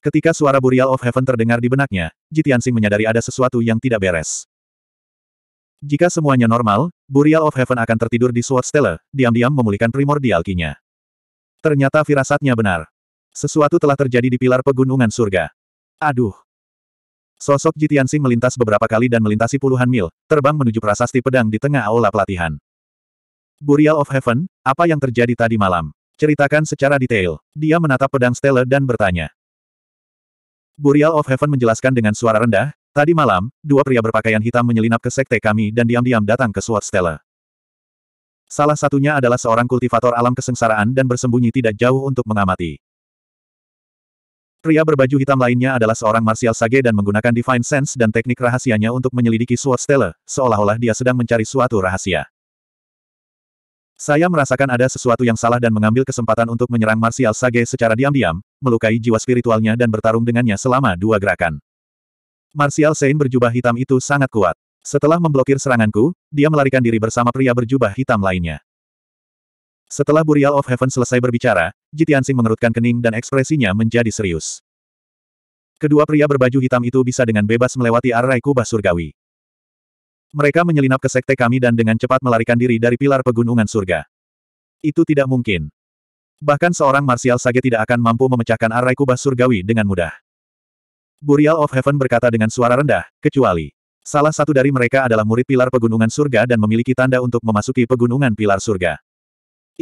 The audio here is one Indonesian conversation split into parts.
Ketika suara Burial of Heaven terdengar di benaknya, Jitiansing menyadari ada sesuatu yang tidak beres. Jika semuanya normal, Burial of Heaven akan tertidur di Sword Stella, diam-diam memulihkan primordial kinya. Ternyata firasatnya benar. Sesuatu telah terjadi di pilar pegunungan surga. Aduh. Sosok Jitiansing melintas beberapa kali dan melintasi puluhan mil, terbang menuju prasasti pedang di tengah aula pelatihan. Burial of Heaven, apa yang terjadi tadi malam? Ceritakan secara detail. Dia menatap pedang Stella dan bertanya. Burial of Heaven menjelaskan dengan suara rendah, tadi malam, dua pria berpakaian hitam menyelinap ke sekte kami dan diam-diam datang ke Sword Stella. Salah satunya adalah seorang kultivator alam kesengsaraan dan bersembunyi tidak jauh untuk mengamati. Pria berbaju hitam lainnya adalah seorang martial sage dan menggunakan divine sense dan teknik rahasianya untuk menyelidiki Sword Stella, seolah-olah dia sedang mencari suatu rahasia. Saya merasakan ada sesuatu yang salah dan mengambil kesempatan untuk menyerang Martial Sage secara diam-diam, melukai jiwa spiritualnya dan bertarung dengannya selama dua gerakan. Martial Sein berjubah hitam itu sangat kuat. Setelah memblokir seranganku, dia melarikan diri bersama pria berjubah hitam lainnya. Setelah Burial of Heaven selesai berbicara, Jitiansing mengerutkan kening dan ekspresinya menjadi serius. Kedua pria berbaju hitam itu bisa dengan bebas melewati arai kubah surgawi. Mereka menyelinap ke sekte kami dan dengan cepat melarikan diri dari pilar pegunungan surga. Itu tidak mungkin. Bahkan seorang Marsial Sage tidak akan mampu memecahkan arai kubah surgawi dengan mudah. Burial of Heaven berkata dengan suara rendah, kecuali salah satu dari mereka adalah murid pilar pegunungan surga dan memiliki tanda untuk memasuki pegunungan pilar surga.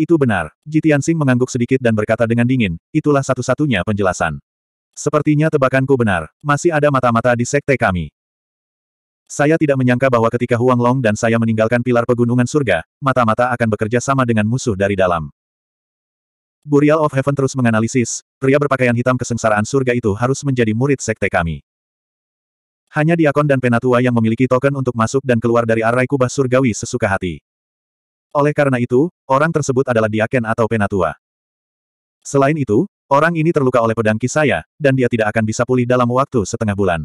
Itu benar. Jitian Sing mengangguk sedikit dan berkata dengan dingin, itulah satu-satunya penjelasan. Sepertinya tebakanku benar, masih ada mata-mata di sekte kami. Saya tidak menyangka bahwa ketika Huang Long dan saya meninggalkan pilar pegunungan surga, mata-mata akan bekerja sama dengan musuh dari dalam. Burial of Heaven terus menganalisis, pria berpakaian hitam kesengsaraan surga itu harus menjadi murid sekte kami. Hanya diakon dan penatua yang memiliki token untuk masuk dan keluar dari arai kubah surgawi sesuka hati. Oleh karena itu, orang tersebut adalah diaken atau penatua. Selain itu, orang ini terluka oleh pedang saya, dan dia tidak akan bisa pulih dalam waktu setengah bulan.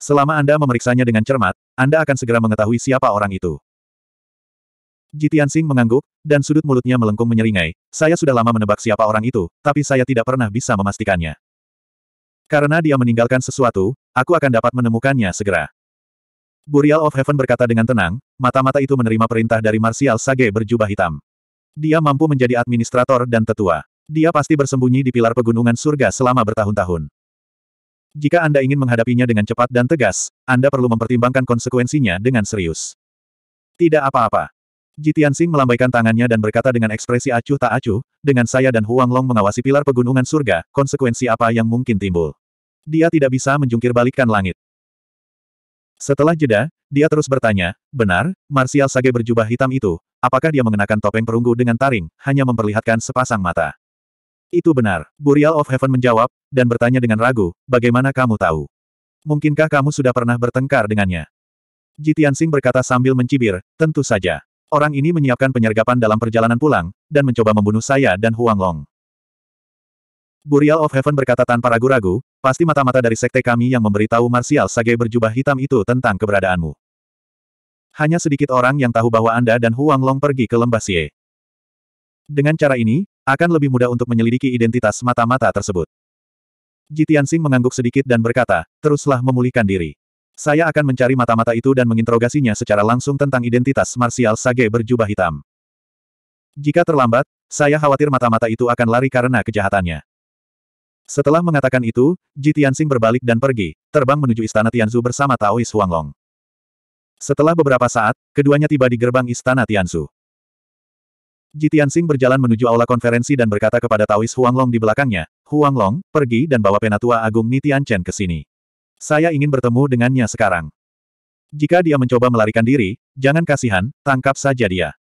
Selama Anda memeriksanya dengan cermat, Anda akan segera mengetahui siapa orang itu. Jitian Sing mengangguk, dan sudut mulutnya melengkung menyeringai. Saya sudah lama menebak siapa orang itu, tapi saya tidak pernah bisa memastikannya. Karena dia meninggalkan sesuatu, aku akan dapat menemukannya segera. Burial of Heaven berkata dengan tenang, mata-mata itu menerima perintah dari Martial Sage berjubah hitam. Dia mampu menjadi administrator dan tetua. Dia pasti bersembunyi di pilar pegunungan surga selama bertahun-tahun. Jika Anda ingin menghadapinya dengan cepat dan tegas, Anda perlu mempertimbangkan konsekuensinya dengan serius. Tidak apa-apa. Jitian Sing melambaikan tangannya dan berkata dengan ekspresi acuh tak acuh, dengan saya dan Huang Long mengawasi pilar pegunungan surga, konsekuensi apa yang mungkin timbul. Dia tidak bisa menjungkir balikkan langit. Setelah jeda, dia terus bertanya, benar, Marsial Sage berjubah hitam itu, apakah dia mengenakan topeng perunggu dengan taring, hanya memperlihatkan sepasang mata. Itu benar, Burial of Heaven menjawab, dan bertanya dengan ragu, bagaimana kamu tahu? Mungkinkah kamu sudah pernah bertengkar dengannya? Jitian berkata sambil mencibir, tentu saja. Orang ini menyiapkan penyergapan dalam perjalanan pulang, dan mencoba membunuh saya dan Huang Long. Burial of Heaven berkata tanpa ragu-ragu, pasti mata-mata dari sekte kami yang memberitahu Martial Sage berjubah hitam itu tentang keberadaanmu. Hanya sedikit orang yang tahu bahwa Anda dan Huang Long pergi ke Lembah Xie. Dengan cara ini, akan lebih mudah untuk menyelidiki identitas mata-mata tersebut. Jitiansing mengangguk sedikit dan berkata, teruslah memulihkan diri. Saya akan mencari mata-mata itu dan menginterogasinya secara langsung tentang identitas Marsial Sage berjubah hitam. Jika terlambat, saya khawatir mata-mata itu akan lari karena kejahatannya. Setelah mengatakan itu, Ji Tianxing berbalik dan pergi, terbang menuju istana Tianzu bersama Taois Huanglong. Setelah beberapa saat, keduanya tiba di gerbang istana Tianzu. Jitian Sing berjalan menuju aula konferensi dan berkata kepada Taois Huanglong di belakangnya, Huanglong, pergi dan bawa penatua agung Nitian Chen ke sini. Saya ingin bertemu dengannya sekarang. Jika dia mencoba melarikan diri, jangan kasihan, tangkap saja dia.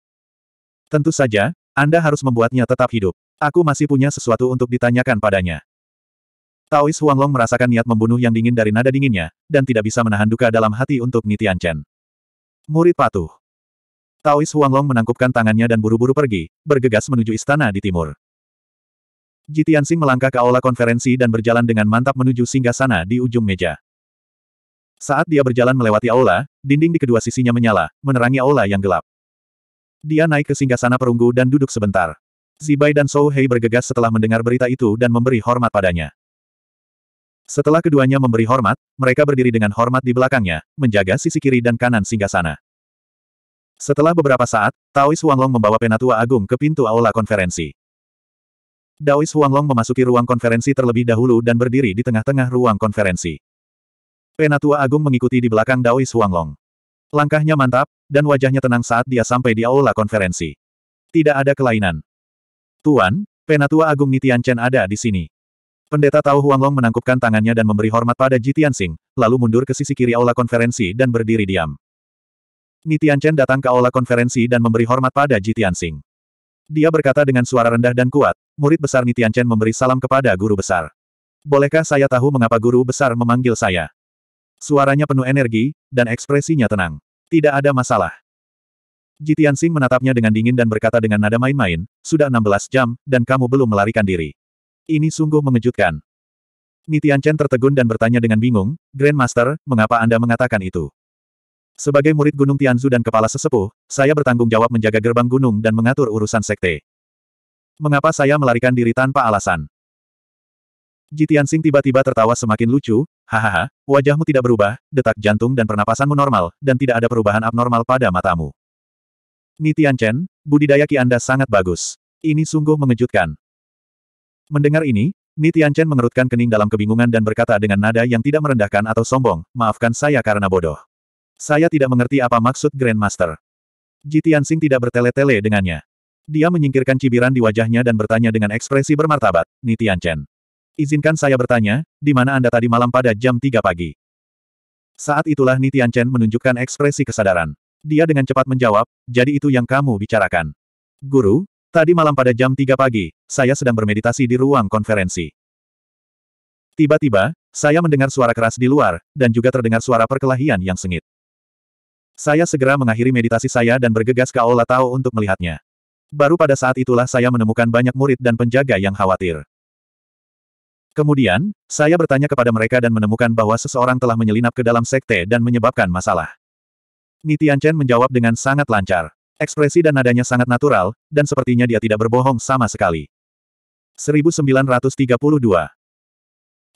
Tentu saja, Anda harus membuatnya tetap hidup. Aku masih punya sesuatu untuk ditanyakan padanya. Taois Huanglong merasakan niat membunuh yang dingin dari nada dinginnya, dan tidak bisa menahan duka dalam hati untuk Nitian Chen. Murid patuh. Taois Huanglong menangkupkan tangannya dan buru-buru pergi, bergegas menuju istana di timur. Jitiansing melangkah ke aula konferensi dan berjalan dengan mantap menuju singgah sana di ujung meja. Saat dia berjalan melewati aula, dinding di kedua sisinya menyala, menerangi aula yang gelap. Dia naik ke singgah sana perunggu dan duduk sebentar. Zibai dan Sou Hei bergegas setelah mendengar berita itu dan memberi hormat padanya. Setelah keduanya memberi hormat, mereka berdiri dengan hormat di belakangnya, menjaga sisi kiri dan kanan singgah sana. Setelah beberapa saat, Taois Huanglong membawa Penatua Agung ke pintu aula konferensi. Daois Huanglong memasuki ruang konferensi terlebih dahulu dan berdiri di tengah-tengah ruang konferensi. Penatua Agung mengikuti di belakang Daois Huanglong. Langkahnya mantap, dan wajahnya tenang saat dia sampai di aula konferensi. Tidak ada kelainan. Tuan, Penatua Agung Nitian Chen ada di sini. Pendeta Tao Huanglong menangkupkan tangannya dan memberi hormat pada Ji Tianxing, lalu mundur ke sisi kiri aula konferensi dan berdiri diam. Nitian Chen datang ke aula konferensi dan memberi hormat pada Jitian Sing. Dia berkata dengan suara rendah dan kuat, murid besar Nitian Chen memberi salam kepada guru besar. Bolehkah saya tahu mengapa guru besar memanggil saya? Suaranya penuh energi, dan ekspresinya tenang. Tidak ada masalah. Jitian Sing menatapnya dengan dingin dan berkata dengan nada main-main, sudah 16 jam, dan kamu belum melarikan diri. Ini sungguh mengejutkan. Nitian Chen tertegun dan bertanya dengan bingung, Grandmaster, mengapa Anda mengatakan itu? Sebagai murid Gunung Tianzu dan kepala sesepuh, saya bertanggung jawab menjaga gerbang gunung dan mengatur urusan sekte. Mengapa saya melarikan diri tanpa alasan? Jitiansing tiba-tiba tertawa semakin lucu, hahaha, wajahmu tidak berubah, detak jantung dan pernapasanmu normal, dan tidak ada perubahan abnormal pada matamu. Ni Tianchen, budidaya Ki Anda sangat bagus. Ini sungguh mengejutkan. Mendengar ini, Ni Tianchen mengerutkan kening dalam kebingungan dan berkata dengan nada yang tidak merendahkan atau sombong, maafkan saya karena bodoh. Saya tidak mengerti apa maksud Grandmaster. Ji Tianxing tidak bertele-tele dengannya. Dia menyingkirkan cibiran di wajahnya dan bertanya dengan ekspresi bermartabat, Nitian Chen. Izinkan saya bertanya, di mana Anda tadi malam pada jam 3 pagi? Saat itulah Nitian Chen menunjukkan ekspresi kesadaran. Dia dengan cepat menjawab, jadi itu yang kamu bicarakan. Guru, tadi malam pada jam 3 pagi, saya sedang bermeditasi di ruang konferensi. Tiba-tiba, saya mendengar suara keras di luar, dan juga terdengar suara perkelahian yang sengit. Saya segera mengakhiri meditasi saya dan bergegas ke Aula Tao untuk melihatnya. Baru pada saat itulah saya menemukan banyak murid dan penjaga yang khawatir. Kemudian, saya bertanya kepada mereka dan menemukan bahwa seseorang telah menyelinap ke dalam sekte dan menyebabkan masalah. Nitian Chen menjawab dengan sangat lancar. Ekspresi dan nadanya sangat natural, dan sepertinya dia tidak berbohong sama sekali. 1932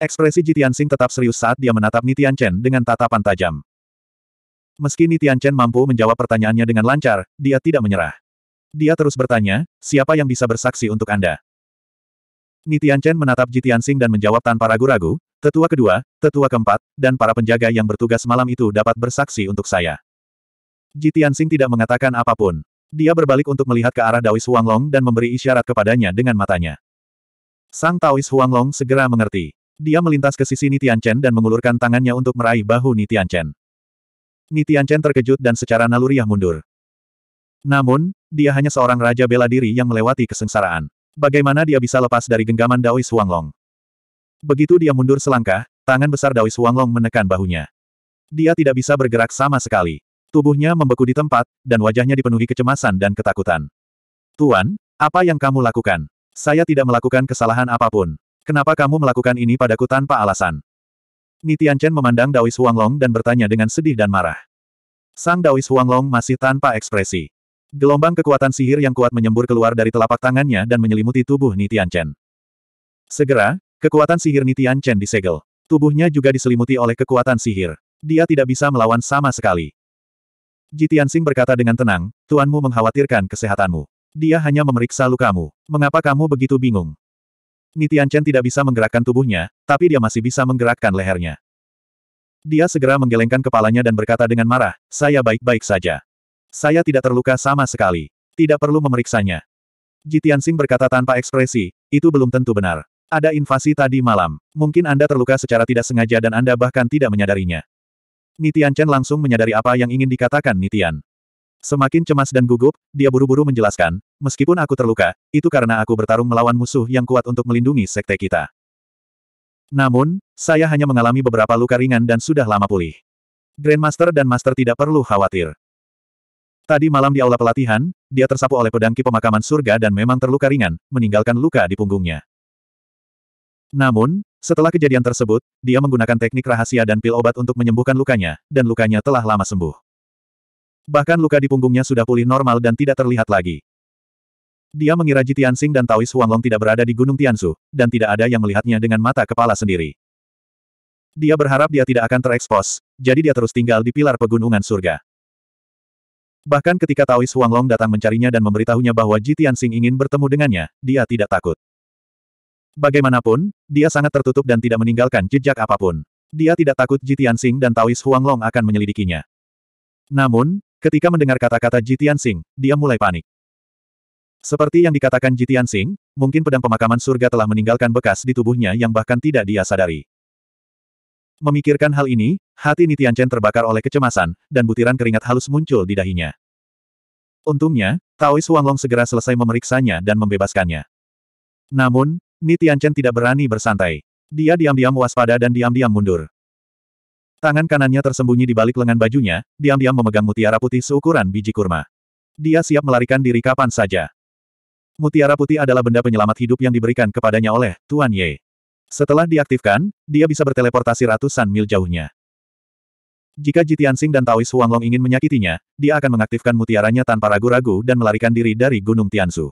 Ekspresi Jitian Sing tetap serius saat dia menatap Nitian Chen dengan tatapan tajam. Meski Nitianchen mampu menjawab pertanyaannya dengan lancar, dia tidak menyerah. Dia terus bertanya, siapa yang bisa bersaksi untuk Anda? Nitianchen menatap Jitiansing dan menjawab tanpa ragu-ragu, tetua kedua, tetua keempat, dan para penjaga yang bertugas malam itu dapat bersaksi untuk saya. Jitiansing tidak mengatakan apapun. Dia berbalik untuk melihat ke arah Daois Huanglong dan memberi isyarat kepadanya dengan matanya. Sang Taois Huanglong segera mengerti. Dia melintas ke sisi Nitianchen dan mengulurkan tangannya untuk meraih bahu Nitianchen. Nitian Chen terkejut dan secara naluriah mundur. Namun, dia hanya seorang raja bela diri yang melewati kesengsaraan. Bagaimana dia bisa lepas dari genggaman Daois Huanglong? Begitu dia mundur selangkah, tangan besar Daois Huanglong menekan bahunya. Dia tidak bisa bergerak sama sekali. Tubuhnya membeku di tempat, dan wajahnya dipenuhi kecemasan dan ketakutan. Tuan, apa yang kamu lakukan? Saya tidak melakukan kesalahan apapun. Kenapa kamu melakukan ini padaku tanpa alasan? Nitianchen memandang Daois Huanglong dan bertanya dengan sedih dan marah. Sang Daois Huanglong masih tanpa ekspresi. Gelombang kekuatan sihir yang kuat menyembur keluar dari telapak tangannya dan menyelimuti tubuh Nitianchen. Segera, kekuatan sihir Nitianchen disegel. Tubuhnya juga diselimuti oleh kekuatan sihir. Dia tidak bisa melawan sama sekali. Jitiansing berkata dengan tenang, Tuanmu mengkhawatirkan kesehatanmu. Dia hanya memeriksa lukamu. Mengapa kamu begitu bingung? Nitian Chen tidak bisa menggerakkan tubuhnya, tapi dia masih bisa menggerakkan lehernya. Dia segera menggelengkan kepalanya dan berkata dengan marah, saya baik-baik saja. Saya tidak terluka sama sekali. Tidak perlu memeriksanya. Jitian Sing berkata tanpa ekspresi, itu belum tentu benar. Ada invasi tadi malam. Mungkin Anda terluka secara tidak sengaja dan Anda bahkan tidak menyadarinya. Nitian Chen langsung menyadari apa yang ingin dikatakan Nitian. Semakin cemas dan gugup, dia buru-buru menjelaskan, meskipun aku terluka, itu karena aku bertarung melawan musuh yang kuat untuk melindungi sekte kita. Namun, saya hanya mengalami beberapa luka ringan dan sudah lama pulih. Grandmaster dan Master tidak perlu khawatir. Tadi malam di aula pelatihan, dia tersapu oleh pedangki pemakaman surga dan memang terluka ringan, meninggalkan luka di punggungnya. Namun, setelah kejadian tersebut, dia menggunakan teknik rahasia dan pil obat untuk menyembuhkan lukanya, dan lukanya telah lama sembuh. Bahkan luka di punggungnya sudah pulih normal dan tidak terlihat lagi. Dia mengira Ji Tianxing dan Taois Huanglong tidak berada di Gunung Tianzu, dan tidak ada yang melihatnya dengan mata kepala sendiri. Dia berharap dia tidak akan terekspos, jadi dia terus tinggal di pilar pegunungan surga. Bahkan ketika Taois Huanglong datang mencarinya dan memberitahunya bahwa Ji Tianxing ingin bertemu dengannya, dia tidak takut. Bagaimanapun, dia sangat tertutup dan tidak meninggalkan jejak apapun. Dia tidak takut Ji Tianxing dan Taois Huanglong akan menyelidikinya. Namun, Ketika mendengar kata-kata Jitian Sing, dia mulai panik. Seperti yang dikatakan Jitian Sing, mungkin pedang pemakaman surga telah meninggalkan bekas di tubuhnya yang bahkan tidak dia sadari. Memikirkan hal ini, hati Nitian Chen terbakar oleh kecemasan, dan butiran keringat halus muncul di dahinya. Untungnya, Taois Huanglong segera selesai memeriksanya dan membebaskannya. Namun, Nitian Chen tidak berani bersantai. Dia diam-diam waspada dan diam-diam mundur. Tangan kanannya tersembunyi di balik lengan bajunya, diam-diam memegang mutiara putih seukuran biji kurma. Dia siap melarikan diri kapan saja. Mutiara putih adalah benda penyelamat hidup yang diberikan kepadanya oleh Tuan Ye. Setelah diaktifkan, dia bisa berteleportasi ratusan mil jauhnya. Jika Jitiansing dan Taois Huanglong ingin menyakitinya, dia akan mengaktifkan mutiaranya tanpa ragu-ragu dan melarikan diri dari Gunung Tiansu.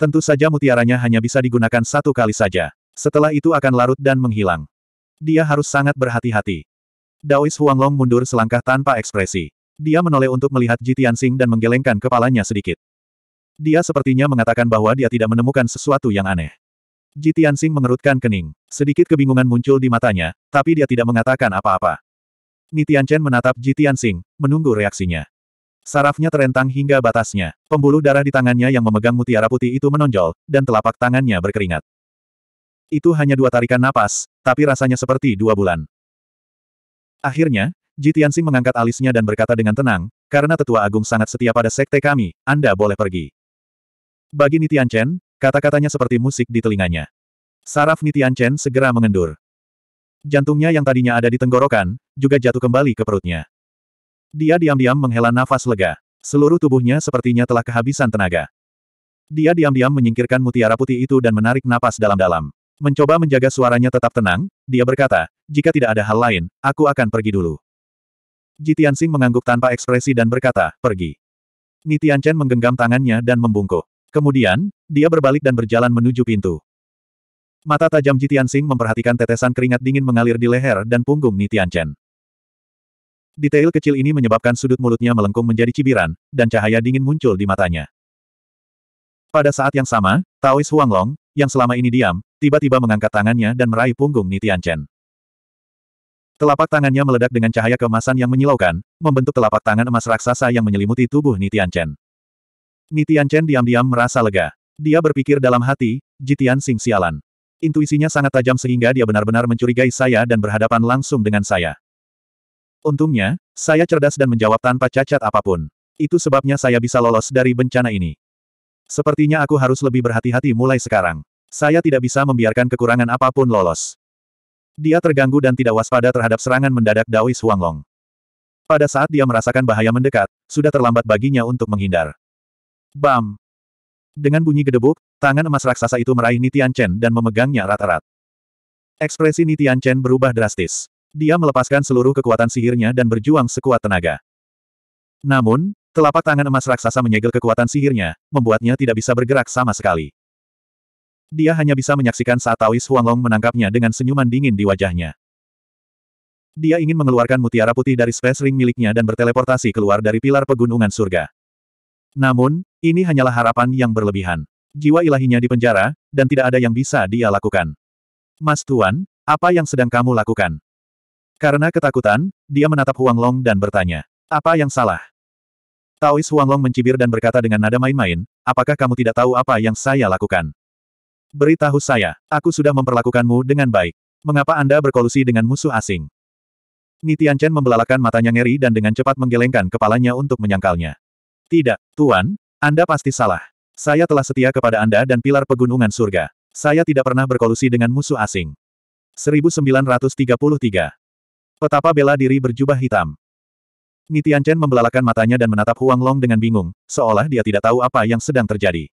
Tentu saja mutiaranya hanya bisa digunakan satu kali saja. Setelah itu akan larut dan menghilang. Dia harus sangat berhati-hati. Daois Huanglong mundur selangkah tanpa ekspresi. Dia menoleh untuk melihat Ji Tianxing dan menggelengkan kepalanya sedikit. Dia sepertinya mengatakan bahwa dia tidak menemukan sesuatu yang aneh. Ji Tianxing mengerutkan kening. Sedikit kebingungan muncul di matanya, tapi dia tidak mengatakan apa-apa. Ni Tianchen menatap Ji Tianxing, menunggu reaksinya. Sarafnya terentang hingga batasnya. Pembuluh darah di tangannya yang memegang mutiara putih itu menonjol, dan telapak tangannya berkeringat. Itu hanya dua tarikan napas, tapi rasanya seperti dua bulan. Akhirnya, Jitiansi mengangkat alisnya dan berkata dengan tenang, karena tetua agung sangat setia pada sekte kami, Anda boleh pergi. Bagi Nitian Chen, kata-katanya seperti musik di telinganya. Saraf Nitian Chen segera mengendur. Jantungnya yang tadinya ada di tenggorokan, juga jatuh kembali ke perutnya. Dia diam-diam menghela nafas lega. Seluruh tubuhnya sepertinya telah kehabisan tenaga. Dia diam-diam menyingkirkan mutiara putih itu dan menarik napas dalam-dalam. Mencoba menjaga suaranya tetap tenang, dia berkata, jika tidak ada hal lain, aku akan pergi dulu. Jitian Sing mengangguk tanpa ekspresi dan berkata, pergi. Nitian Chen menggenggam tangannya dan membungkuk. Kemudian, dia berbalik dan berjalan menuju pintu. Mata tajam Jitian Sing memperhatikan tetesan keringat dingin mengalir di leher dan punggung Nitian Chen. Detail kecil ini menyebabkan sudut mulutnya melengkung menjadi cibiran, dan cahaya dingin muncul di matanya. Pada saat yang sama, Taois Huanglong, yang selama ini diam, tiba-tiba mengangkat tangannya dan meraih punggung Nitian Chen. Telapak tangannya meledak dengan cahaya kemasan yang menyilaukan, membentuk telapak tangan emas raksasa yang menyelimuti tubuh Nitian Chen. Nitian Chen diam-diam merasa lega. Dia berpikir dalam hati, Jitian Sing sialan. Intuisinya sangat tajam sehingga dia benar-benar mencurigai saya dan berhadapan langsung dengan saya. Untungnya, saya cerdas dan menjawab tanpa cacat apapun. Itu sebabnya saya bisa lolos dari bencana ini. Sepertinya aku harus lebih berhati-hati mulai sekarang. Saya tidak bisa membiarkan kekurangan apapun lolos. Dia terganggu dan tidak waspada terhadap serangan mendadak Dawei Huanglong. Pada saat dia merasakan bahaya mendekat, sudah terlambat baginya untuk menghindar. Bam! Dengan bunyi gedebuk, tangan emas raksasa itu meraih Nitian Chen dan memegangnya erat-erat. Ekspresi Nitian Chen berubah drastis. Dia melepaskan seluruh kekuatan sihirnya dan berjuang sekuat tenaga. Namun, Telapak tangan emas raksasa menyegel kekuatan sihirnya, membuatnya tidak bisa bergerak sama sekali. Dia hanya bisa menyaksikan saat Taois Huanglong menangkapnya dengan senyuman dingin di wajahnya. Dia ingin mengeluarkan mutiara putih dari space ring miliknya dan berteleportasi keluar dari pilar pegunungan surga. Namun, ini hanyalah harapan yang berlebihan. Jiwa ilahinya dipenjara, dan tidak ada yang bisa dia lakukan. Mas Tuan, apa yang sedang kamu lakukan? Karena ketakutan, dia menatap Huanglong dan bertanya, apa yang salah? Taois Huanglong mencibir dan berkata dengan nada main-main, apakah kamu tidak tahu apa yang saya lakukan? Beritahu saya, aku sudah memperlakukanmu dengan baik. Mengapa Anda berkolusi dengan musuh asing? Nitian Chen membelalakan matanya ngeri dan dengan cepat menggelengkan kepalanya untuk menyangkalnya. Tidak, Tuan, Anda pasti salah. Saya telah setia kepada Anda dan pilar pegunungan surga. Saya tidak pernah berkolusi dengan musuh asing. 1933. Petapa bela diri berjubah hitam. Nitian Chen membelalakan matanya dan menatap Huang Long dengan bingung, seolah dia tidak tahu apa yang sedang terjadi.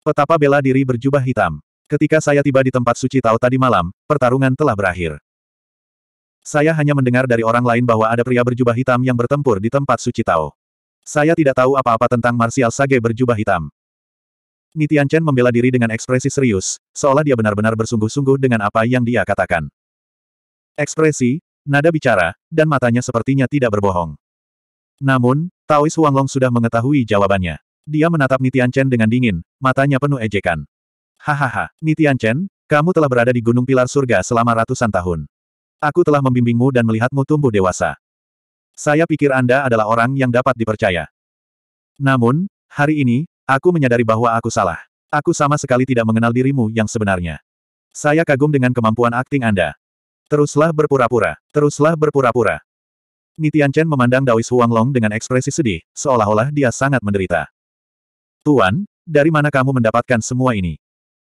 Petapa bela diri berjubah hitam. Ketika saya tiba di tempat suci Tao tadi malam, pertarungan telah berakhir. Saya hanya mendengar dari orang lain bahwa ada pria berjubah hitam yang bertempur di tempat suci Tao. Saya tidak tahu apa-apa tentang Martial Sage berjubah hitam. Nitian Chen membela diri dengan ekspresi serius, seolah dia benar-benar bersungguh-sungguh dengan apa yang dia katakan. Ekspresi, nada bicara, dan matanya sepertinya tidak berbohong. Namun, Taois Huanglong sudah mengetahui jawabannya. Dia menatap Nitian Chen dengan dingin, matanya penuh ejekan. Hahaha, Nitian Chen, kamu telah berada di Gunung Pilar Surga selama ratusan tahun. Aku telah membimbingmu dan melihatmu tumbuh dewasa. Saya pikir Anda adalah orang yang dapat dipercaya. Namun, hari ini, aku menyadari bahwa aku salah. Aku sama sekali tidak mengenal dirimu yang sebenarnya. Saya kagum dengan kemampuan akting Anda. Teruslah berpura-pura, teruslah berpura-pura. Nitian Chen memandang Daois Huang dengan ekspresi sedih, seolah-olah dia sangat menderita. Tuan, dari mana kamu mendapatkan semua ini?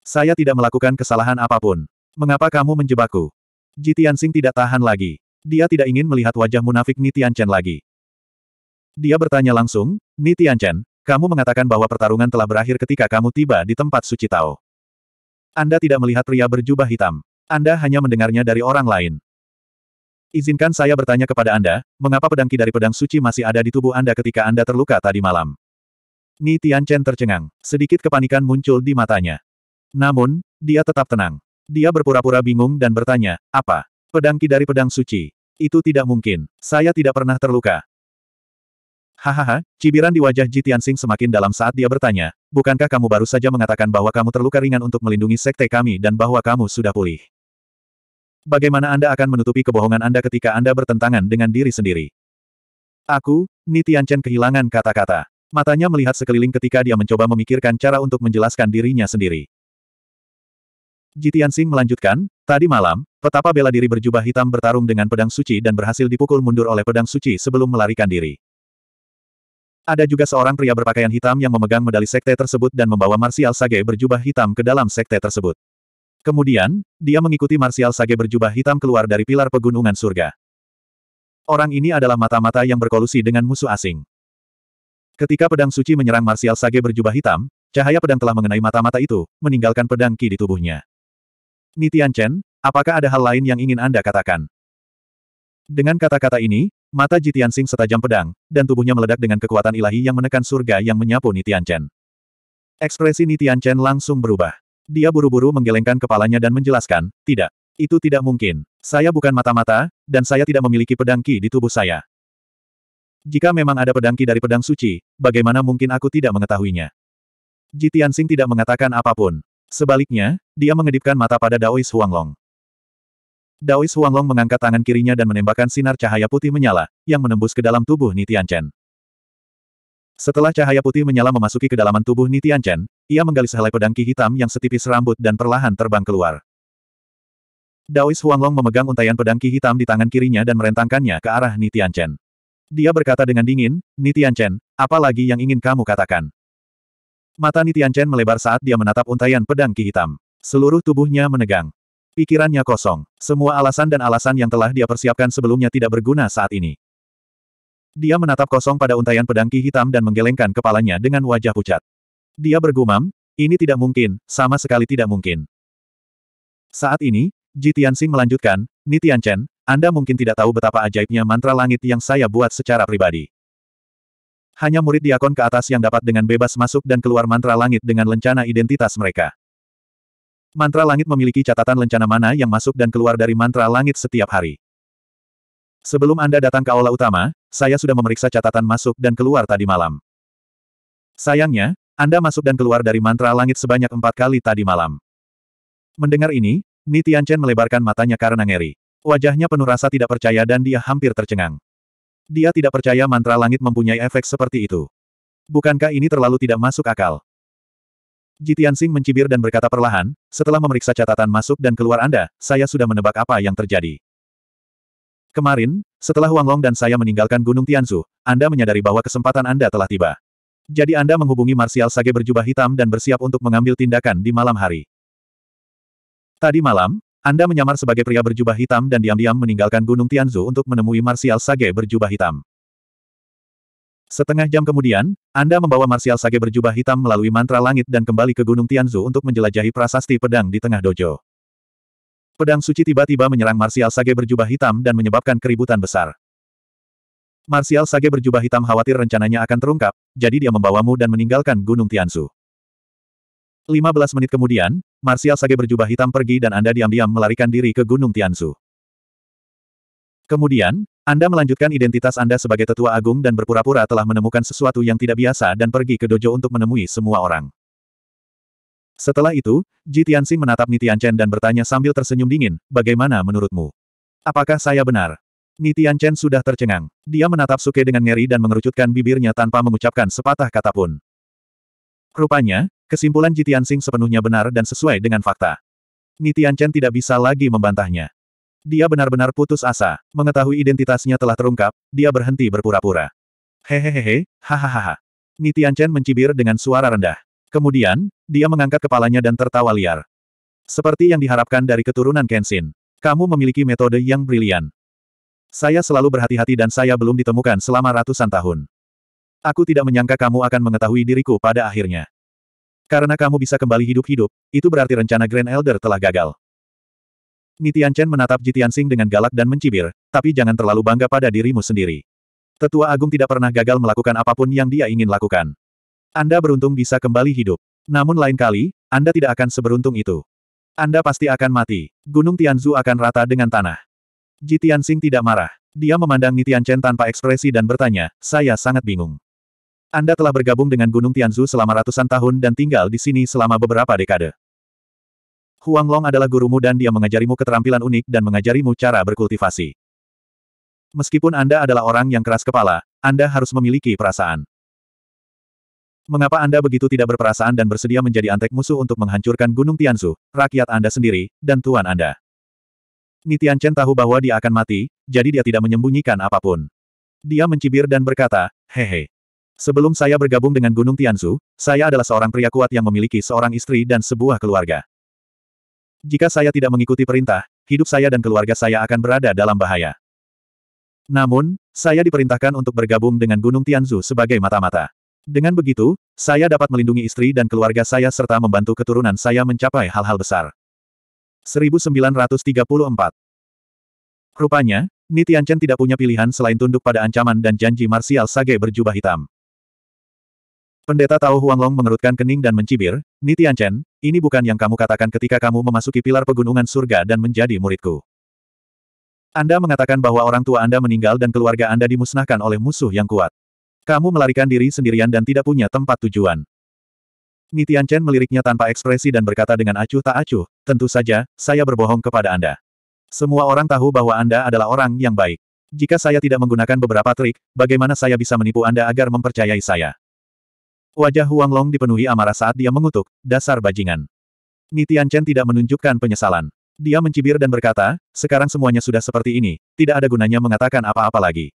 Saya tidak melakukan kesalahan apapun. Mengapa kamu menjebakku? Jitian tidak tahan lagi. Dia tidak ingin melihat wajah munafik Nitian Chen lagi. Dia bertanya langsung, Nitian Chen, kamu mengatakan bahwa pertarungan telah berakhir ketika kamu tiba di tempat suci Tao. Anda tidak melihat pria berjubah hitam. Anda hanya mendengarnya dari orang lain. Izinkan saya bertanya kepada Anda, mengapa pedang ki dari pedang suci masih ada di tubuh Anda ketika Anda terluka tadi malam? Ni Tianchen tercengang, sedikit kepanikan muncul di matanya. Namun, dia tetap tenang. Dia berpura-pura bingung dan bertanya, apa? Pedang ki dari pedang suci. Itu tidak mungkin. Saya tidak pernah terluka. Hahaha, cibiran di wajah Ji Tianxing semakin dalam saat dia bertanya, bukankah kamu baru saja mengatakan bahwa kamu terluka ringan untuk melindungi sekte kami dan bahwa kamu sudah pulih? bagaimana Anda akan menutupi kebohongan Anda ketika Anda bertentangan dengan diri sendiri? Aku, Chen kehilangan kata-kata. Matanya melihat sekeliling ketika dia mencoba memikirkan cara untuk menjelaskan dirinya sendiri. Jitian Singh melanjutkan, tadi malam, petapa bela diri berjubah hitam bertarung dengan pedang suci dan berhasil dipukul mundur oleh pedang suci sebelum melarikan diri. Ada juga seorang pria berpakaian hitam yang memegang medali sekte tersebut dan membawa Marsial Sage berjubah hitam ke dalam sekte tersebut. Kemudian, dia mengikuti Martial Sage berjubah hitam keluar dari pilar pegunungan surga. Orang ini adalah mata-mata yang berkolusi dengan musuh asing. Ketika pedang suci menyerang Martial Sage berjubah hitam, cahaya pedang telah mengenai mata-mata itu, meninggalkan pedang ki di tubuhnya. Nitian Chen, apakah ada hal lain yang ingin Anda katakan? Dengan kata-kata ini, mata Jitian Sing setajam pedang, dan tubuhnya meledak dengan kekuatan ilahi yang menekan surga yang menyapu Nitian Chen. Ekspresi Nitian Chen langsung berubah. Dia buru-buru menggelengkan kepalanya dan menjelaskan, tidak. Itu tidak mungkin. Saya bukan mata-mata, dan saya tidak memiliki pedang ki di tubuh saya. Jika memang ada pedang ki dari pedang suci, bagaimana mungkin aku tidak mengetahuinya? Jitian Sing tidak mengatakan apapun. Sebaliknya, dia mengedipkan mata pada Daois Huanglong. Daois Huanglong mengangkat tangan kirinya dan menembakkan sinar cahaya putih menyala, yang menembus ke dalam tubuh Nitian Chen. Setelah cahaya putih menyala memasuki kedalaman tubuh Nitian Chen, ia menggali sehelai pedang ki hitam yang setipis rambut dan perlahan terbang keluar. Daois Huanglong memegang untaian pedang ki hitam di tangan kirinya dan merentangkannya ke arah Nitian Chen. Dia berkata dengan dingin, Nitian Chen, apa lagi yang ingin kamu katakan? Mata Nitian Chen melebar saat dia menatap untaian pedang ki hitam. Seluruh tubuhnya menegang. Pikirannya kosong. Semua alasan dan alasan yang telah dia persiapkan sebelumnya tidak berguna saat ini. Dia menatap kosong pada untaian pedang Ki hitam dan menggelengkan kepalanya dengan wajah pucat. Dia bergumam, ini tidak mungkin, sama sekali tidak mungkin. Saat ini, Ji Tianxing melanjutkan, Nitian Chen, Anda mungkin tidak tahu betapa ajaibnya mantra langit yang saya buat secara pribadi. Hanya murid diakon ke atas yang dapat dengan bebas masuk dan keluar mantra langit dengan lencana identitas mereka. Mantra langit memiliki catatan lencana mana yang masuk dan keluar dari mantra langit setiap hari. Sebelum Anda datang ke aula utama, saya sudah memeriksa catatan masuk dan keluar tadi malam. Sayangnya, Anda masuk dan keluar dari mantra langit sebanyak empat kali tadi malam. Mendengar ini, Nitianchen melebarkan matanya karena ngeri. Wajahnya penuh rasa tidak percaya dan dia hampir tercengang. Dia tidak percaya mantra langit mempunyai efek seperti itu. Bukankah ini terlalu tidak masuk akal? Jitian Sing mencibir dan berkata perlahan, setelah memeriksa catatan masuk dan keluar Anda, saya sudah menebak apa yang terjadi. Kemarin, setelah Wang Long dan saya meninggalkan Gunung Tianzu, Anda menyadari bahwa kesempatan Anda telah tiba. Jadi Anda menghubungi Marsial Sage berjubah hitam dan bersiap untuk mengambil tindakan di malam hari. Tadi malam, Anda menyamar sebagai pria berjubah hitam dan diam-diam meninggalkan Gunung Tianzu untuk menemui Marsial Sage berjubah hitam. Setengah jam kemudian, Anda membawa Marsial Sage berjubah hitam melalui mantra langit dan kembali ke Gunung Tianzu untuk menjelajahi prasasti pedang di tengah dojo. Pedang suci tiba-tiba menyerang Marsial Sage berjubah hitam dan menyebabkan keributan besar. Marsial Sage berjubah hitam khawatir rencananya akan terungkap, jadi dia membawamu dan meninggalkan Gunung Tiansu. 15 menit kemudian, Marsial Sage berjubah hitam pergi dan Anda diam-diam melarikan diri ke Gunung Tiansu. Kemudian, Anda melanjutkan identitas Anda sebagai tetua agung dan berpura-pura telah menemukan sesuatu yang tidak biasa dan pergi ke dojo untuk menemui semua orang. Setelah itu, Ji Tianxi menatap Nitianchen dan bertanya sambil tersenyum dingin, bagaimana menurutmu? Apakah saya benar? Nitianchen sudah tercengang. Dia menatap Suke dengan ngeri dan mengerucutkan bibirnya tanpa mengucapkan sepatah kata pun. Rupanya, kesimpulan Ji Tianxing sepenuhnya benar dan sesuai dengan fakta. Nitianchen tidak bisa lagi membantahnya. Dia benar-benar putus asa. Mengetahui identitasnya telah terungkap, dia berhenti berpura-pura. Hehehehe, hahaha. Nitianchen mencibir dengan suara rendah. Kemudian, dia mengangkat kepalanya dan tertawa liar. Seperti yang diharapkan dari keturunan Kenshin. Kamu memiliki metode yang brilian. Saya selalu berhati-hati dan saya belum ditemukan selama ratusan tahun. Aku tidak menyangka kamu akan mengetahui diriku pada akhirnya. Karena kamu bisa kembali hidup-hidup, itu berarti rencana Grand Elder telah gagal. Nitian Chen menatap Jitian Sing dengan galak dan mencibir, tapi jangan terlalu bangga pada dirimu sendiri. Tetua Agung tidak pernah gagal melakukan apapun yang dia ingin lakukan. Anda beruntung bisa kembali hidup. Namun lain kali, Anda tidak akan seberuntung itu. Anda pasti akan mati. Gunung Tianzu akan rata dengan tanah. Ji Tianxing tidak marah. Dia memandang Ni Tianchen tanpa ekspresi dan bertanya, saya sangat bingung. Anda telah bergabung dengan Gunung Tianzu selama ratusan tahun dan tinggal di sini selama beberapa dekade. Huang Long adalah gurumu dan dia mengajarimu keterampilan unik dan mengajarimu cara berkultivasi. Meskipun Anda adalah orang yang keras kepala, Anda harus memiliki perasaan. Mengapa Anda begitu tidak berperasaan dan bersedia menjadi antek musuh untuk menghancurkan Gunung Tianzu, rakyat Anda sendiri, dan tuan Anda? Nitian Chen tahu bahwa dia akan mati, jadi dia tidak menyembunyikan apapun. Dia mencibir dan berkata, hehe. Sebelum saya bergabung dengan Gunung Tianzu, saya adalah seorang pria kuat yang memiliki seorang istri dan sebuah keluarga. Jika saya tidak mengikuti perintah, hidup saya dan keluarga saya akan berada dalam bahaya. Namun, saya diperintahkan untuk bergabung dengan Gunung Tianzu sebagai mata-mata. Dengan begitu, saya dapat melindungi istri dan keluarga saya serta membantu keturunan saya mencapai hal-hal besar. 1934 Rupanya, Nitianchen tidak punya pilihan selain tunduk pada ancaman dan janji marsial Sage berjubah hitam. Pendeta Tao Huanglong mengerutkan kening dan mencibir, Nitianchen, ini bukan yang kamu katakan ketika kamu memasuki pilar pegunungan surga dan menjadi muridku. Anda mengatakan bahwa orang tua Anda meninggal dan keluarga Anda dimusnahkan oleh musuh yang kuat. Kamu melarikan diri sendirian dan tidak punya tempat tujuan. Nitian Chen meliriknya tanpa ekspresi dan berkata dengan acuh tak acuh, tentu saja, saya berbohong kepada Anda. Semua orang tahu bahwa Anda adalah orang yang baik. Jika saya tidak menggunakan beberapa trik, bagaimana saya bisa menipu Anda agar mempercayai saya? Wajah Huang Long dipenuhi amarah saat dia mengutuk, dasar bajingan. Nitian Chen tidak menunjukkan penyesalan. Dia mencibir dan berkata, sekarang semuanya sudah seperti ini, tidak ada gunanya mengatakan apa-apa lagi.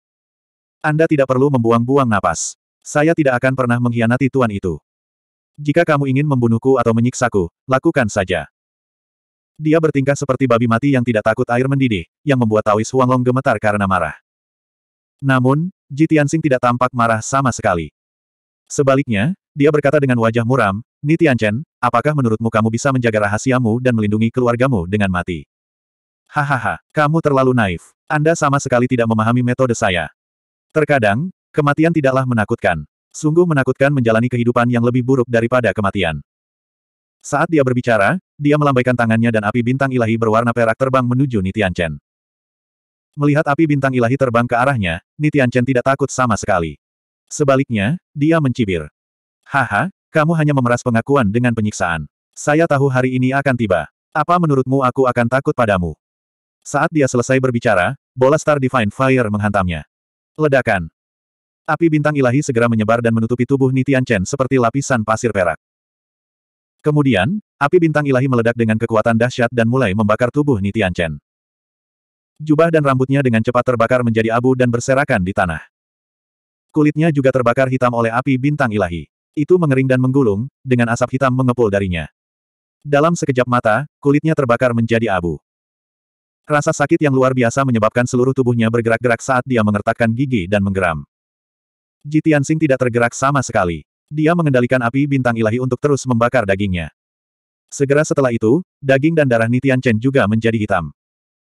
Anda tidak perlu membuang-buang napas. Saya tidak akan pernah mengkhianati tuan itu. Jika kamu ingin membunuhku atau menyiksaku, lakukan saja. Dia bertingkah seperti babi mati yang tidak takut air mendidih, yang membuat Taois Huanglong gemetar karena marah. Namun, Ji Tianxing tidak tampak marah sama sekali. Sebaliknya, dia berkata dengan wajah muram, Nitianchen, apakah menurutmu kamu bisa menjaga rahasiamu dan melindungi keluargamu dengan mati? Hahaha, kamu terlalu naif. Anda sama sekali tidak memahami metode saya. Terkadang, kematian tidaklah menakutkan. Sungguh menakutkan menjalani kehidupan yang lebih buruk daripada kematian. Saat dia berbicara, dia melambaikan tangannya dan api bintang ilahi berwarna perak terbang menuju Nitian Chen. Melihat api bintang ilahi terbang ke arahnya, Nitian Chen tidak takut sama sekali. Sebaliknya, dia mencibir. Haha, kamu hanya memeras pengakuan dengan penyiksaan. Saya tahu hari ini akan tiba. Apa menurutmu aku akan takut padamu? Saat dia selesai berbicara, bola Star Divine Fire menghantamnya. Ledakan. Api bintang ilahi segera menyebar dan menutupi tubuh Nitian Chen seperti lapisan pasir perak. Kemudian, api bintang ilahi meledak dengan kekuatan dahsyat dan mulai membakar tubuh Nitian Chen. Jubah dan rambutnya dengan cepat terbakar menjadi abu dan berserakan di tanah. Kulitnya juga terbakar hitam oleh api bintang ilahi. Itu mengering dan menggulung, dengan asap hitam mengepul darinya. Dalam sekejap mata, kulitnya terbakar menjadi abu. Rasa sakit yang luar biasa menyebabkan seluruh tubuhnya bergerak-gerak saat dia mengertakkan gigi dan menggeram. Ji Tianxing tidak tergerak sama sekali. Dia mengendalikan api bintang ilahi untuk terus membakar dagingnya. Segera setelah itu, daging dan darah Nitian Chen juga menjadi hitam.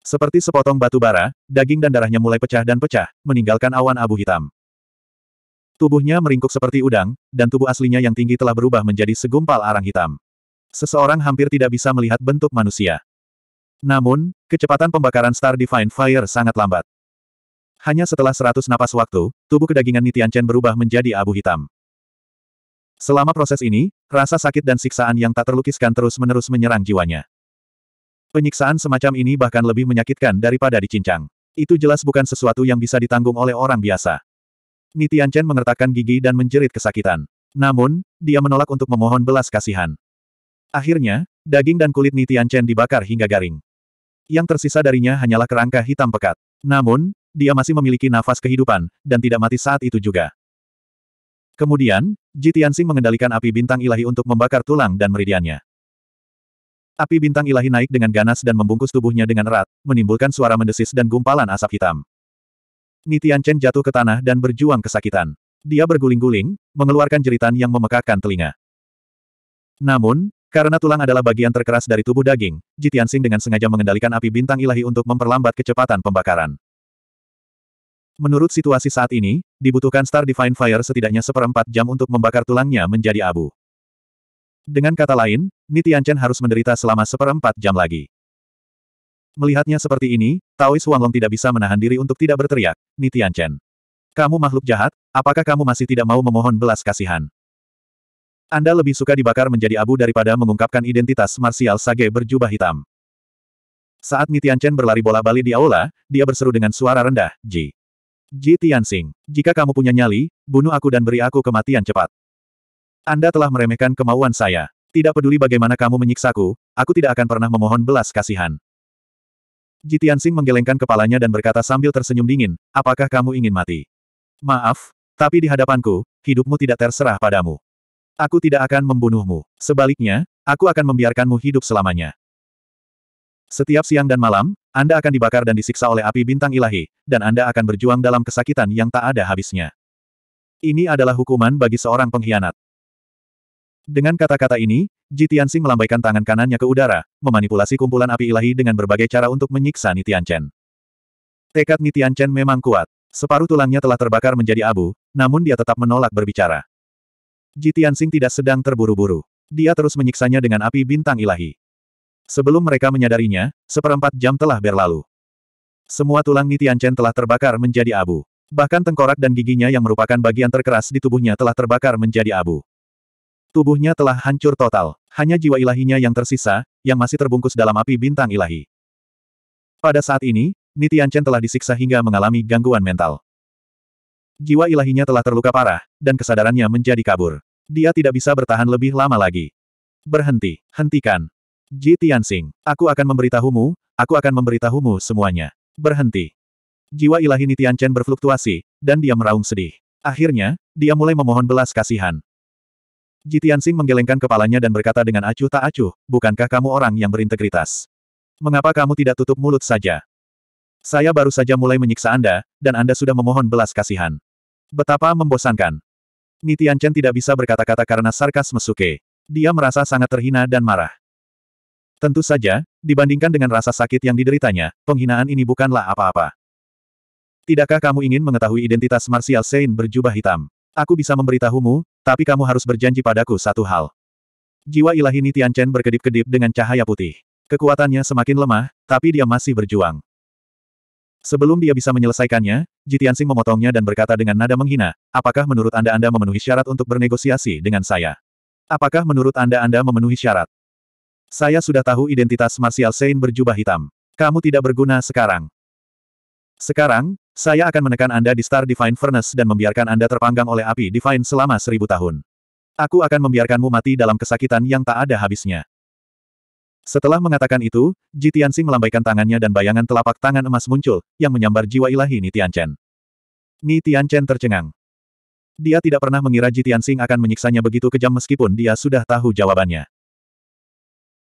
Seperti sepotong batu bara, daging dan darahnya mulai pecah dan pecah, meninggalkan awan abu hitam. Tubuhnya meringkuk seperti udang, dan tubuh aslinya yang tinggi telah berubah menjadi segumpal arang hitam. Seseorang hampir tidak bisa melihat bentuk manusia. Namun, kecepatan pembakaran Star Divine Fire sangat lambat. Hanya setelah seratus napas waktu, tubuh kedagingan Nitian Chen berubah menjadi abu hitam. Selama proses ini, rasa sakit dan siksaan yang tak terlukiskan terus-menerus menyerang jiwanya. Penyiksaan semacam ini bahkan lebih menyakitkan daripada dicincang. Itu jelas bukan sesuatu yang bisa ditanggung oleh orang biasa. Nitian Chen mengertakkan gigi dan menjerit kesakitan. Namun, dia menolak untuk memohon belas kasihan. Akhirnya, daging dan kulit Nitian Chen dibakar hingga garing. Yang tersisa darinya hanyalah kerangka hitam pekat. Namun, dia masih memiliki nafas kehidupan, dan tidak mati saat itu juga. Kemudian, Jitiansing mengendalikan api bintang ilahi untuk membakar tulang dan meridiannya. Api bintang ilahi naik dengan ganas dan membungkus tubuhnya dengan erat, menimbulkan suara mendesis dan gumpalan asap hitam. Nitian Chen jatuh ke tanah dan berjuang kesakitan. Dia berguling-guling, mengeluarkan jeritan yang memekakkan telinga. Namun, karena tulang adalah bagian terkeras dari tubuh daging, Sing dengan sengaja mengendalikan api bintang ilahi untuk memperlambat kecepatan pembakaran. Menurut situasi saat ini, dibutuhkan Star Divine Fire setidaknya seperempat jam untuk membakar tulangnya menjadi abu. Dengan kata lain, Chen harus menderita selama seperempat jam lagi. Melihatnya seperti ini, Taois Huanglong tidak bisa menahan diri untuk tidak berteriak, Chen. Kamu makhluk jahat, apakah kamu masih tidak mau memohon belas kasihan? Anda lebih suka dibakar menjadi abu daripada mengungkapkan identitas Marsial Sage berjubah hitam. Saat Mi Chen berlari bola bali di aula, dia berseru dengan suara rendah, Ji. Ji Tianxing, jika kamu punya nyali, bunuh aku dan beri aku kematian cepat. Anda telah meremehkan kemauan saya. Tidak peduli bagaimana kamu menyiksaku, aku tidak akan pernah memohon belas kasihan. Ji Tianxing menggelengkan kepalanya dan berkata sambil tersenyum dingin, apakah kamu ingin mati? Maaf, tapi di hadapanku, hidupmu tidak terserah padamu. Aku tidak akan membunuhmu. Sebaliknya, aku akan membiarkanmu hidup selamanya. Setiap siang dan malam, Anda akan dibakar dan disiksa oleh api bintang ilahi, dan Anda akan berjuang dalam kesakitan yang tak ada habisnya. Ini adalah hukuman bagi seorang pengkhianat. Dengan kata-kata ini, Ji Tianxing melambaikan tangan kanannya ke udara, memanipulasi kumpulan api ilahi dengan berbagai cara untuk menyiksa Nitian Chen. Tekad Nitian Chen memang kuat. Separuh tulangnya telah terbakar menjadi abu, namun dia tetap menolak berbicara. Ji Tianxing tidak sedang terburu-buru. Dia terus menyiksanya dengan api bintang ilahi. Sebelum mereka menyadarinya, seperempat jam telah berlalu. Semua tulang Nitian Chen telah terbakar menjadi abu. Bahkan tengkorak dan giginya yang merupakan bagian terkeras di tubuhnya telah terbakar menjadi abu. Tubuhnya telah hancur total. Hanya jiwa ilahinya yang tersisa, yang masih terbungkus dalam api bintang ilahi. Pada saat ini, Nitian Chen telah disiksa hingga mengalami gangguan mental. Jiwa ilahinya telah terluka parah, dan kesadarannya menjadi kabur. Dia tidak bisa bertahan lebih lama lagi. Berhenti, hentikan. Ji Tianxing, aku akan memberitahumu, aku akan memberitahumu semuanya. Berhenti. Jiwa ilahi Nitian Chen berfluktuasi, dan dia meraung sedih. Akhirnya, dia mulai memohon belas kasihan. Ji Tianxing menggelengkan kepalanya dan berkata dengan acuh tak acuh, bukankah kamu orang yang berintegritas? Mengapa kamu tidak tutup mulut saja? Saya baru saja mulai menyiksa Anda, dan Anda sudah memohon belas kasihan. Betapa membosankan. Nitianchen tidak bisa berkata-kata karena sarkas Suke. Dia merasa sangat terhina dan marah. Tentu saja, dibandingkan dengan rasa sakit yang dideritanya, penghinaan ini bukanlah apa-apa. Tidakkah kamu ingin mengetahui identitas Marsial Sein berjubah hitam? Aku bisa memberitahumu, tapi kamu harus berjanji padaku satu hal. Jiwa ilahi Nitianchen berkedip-kedip dengan cahaya putih. Kekuatannya semakin lemah, tapi dia masih berjuang. Sebelum dia bisa menyelesaikannya, Jitiansing memotongnya dan berkata dengan nada menghina, apakah menurut Anda Anda memenuhi syarat untuk bernegosiasi dengan saya? Apakah menurut Anda Anda memenuhi syarat? Saya sudah tahu identitas Martial Yalsein berjubah hitam. Kamu tidak berguna sekarang. Sekarang, saya akan menekan Anda di Star Divine Furnace dan membiarkan Anda terpanggang oleh api Divine selama seribu tahun. Aku akan membiarkanmu mati dalam kesakitan yang tak ada habisnya. Setelah mengatakan itu, Ji Tianxing melambaikan tangannya dan bayangan telapak tangan emas muncul, yang menyambar jiwa ilahi Ni Tianchen. Ni Tianchen tercengang. Dia tidak pernah mengira Ji Tianxing akan menyiksanya begitu kejam meskipun dia sudah tahu jawabannya.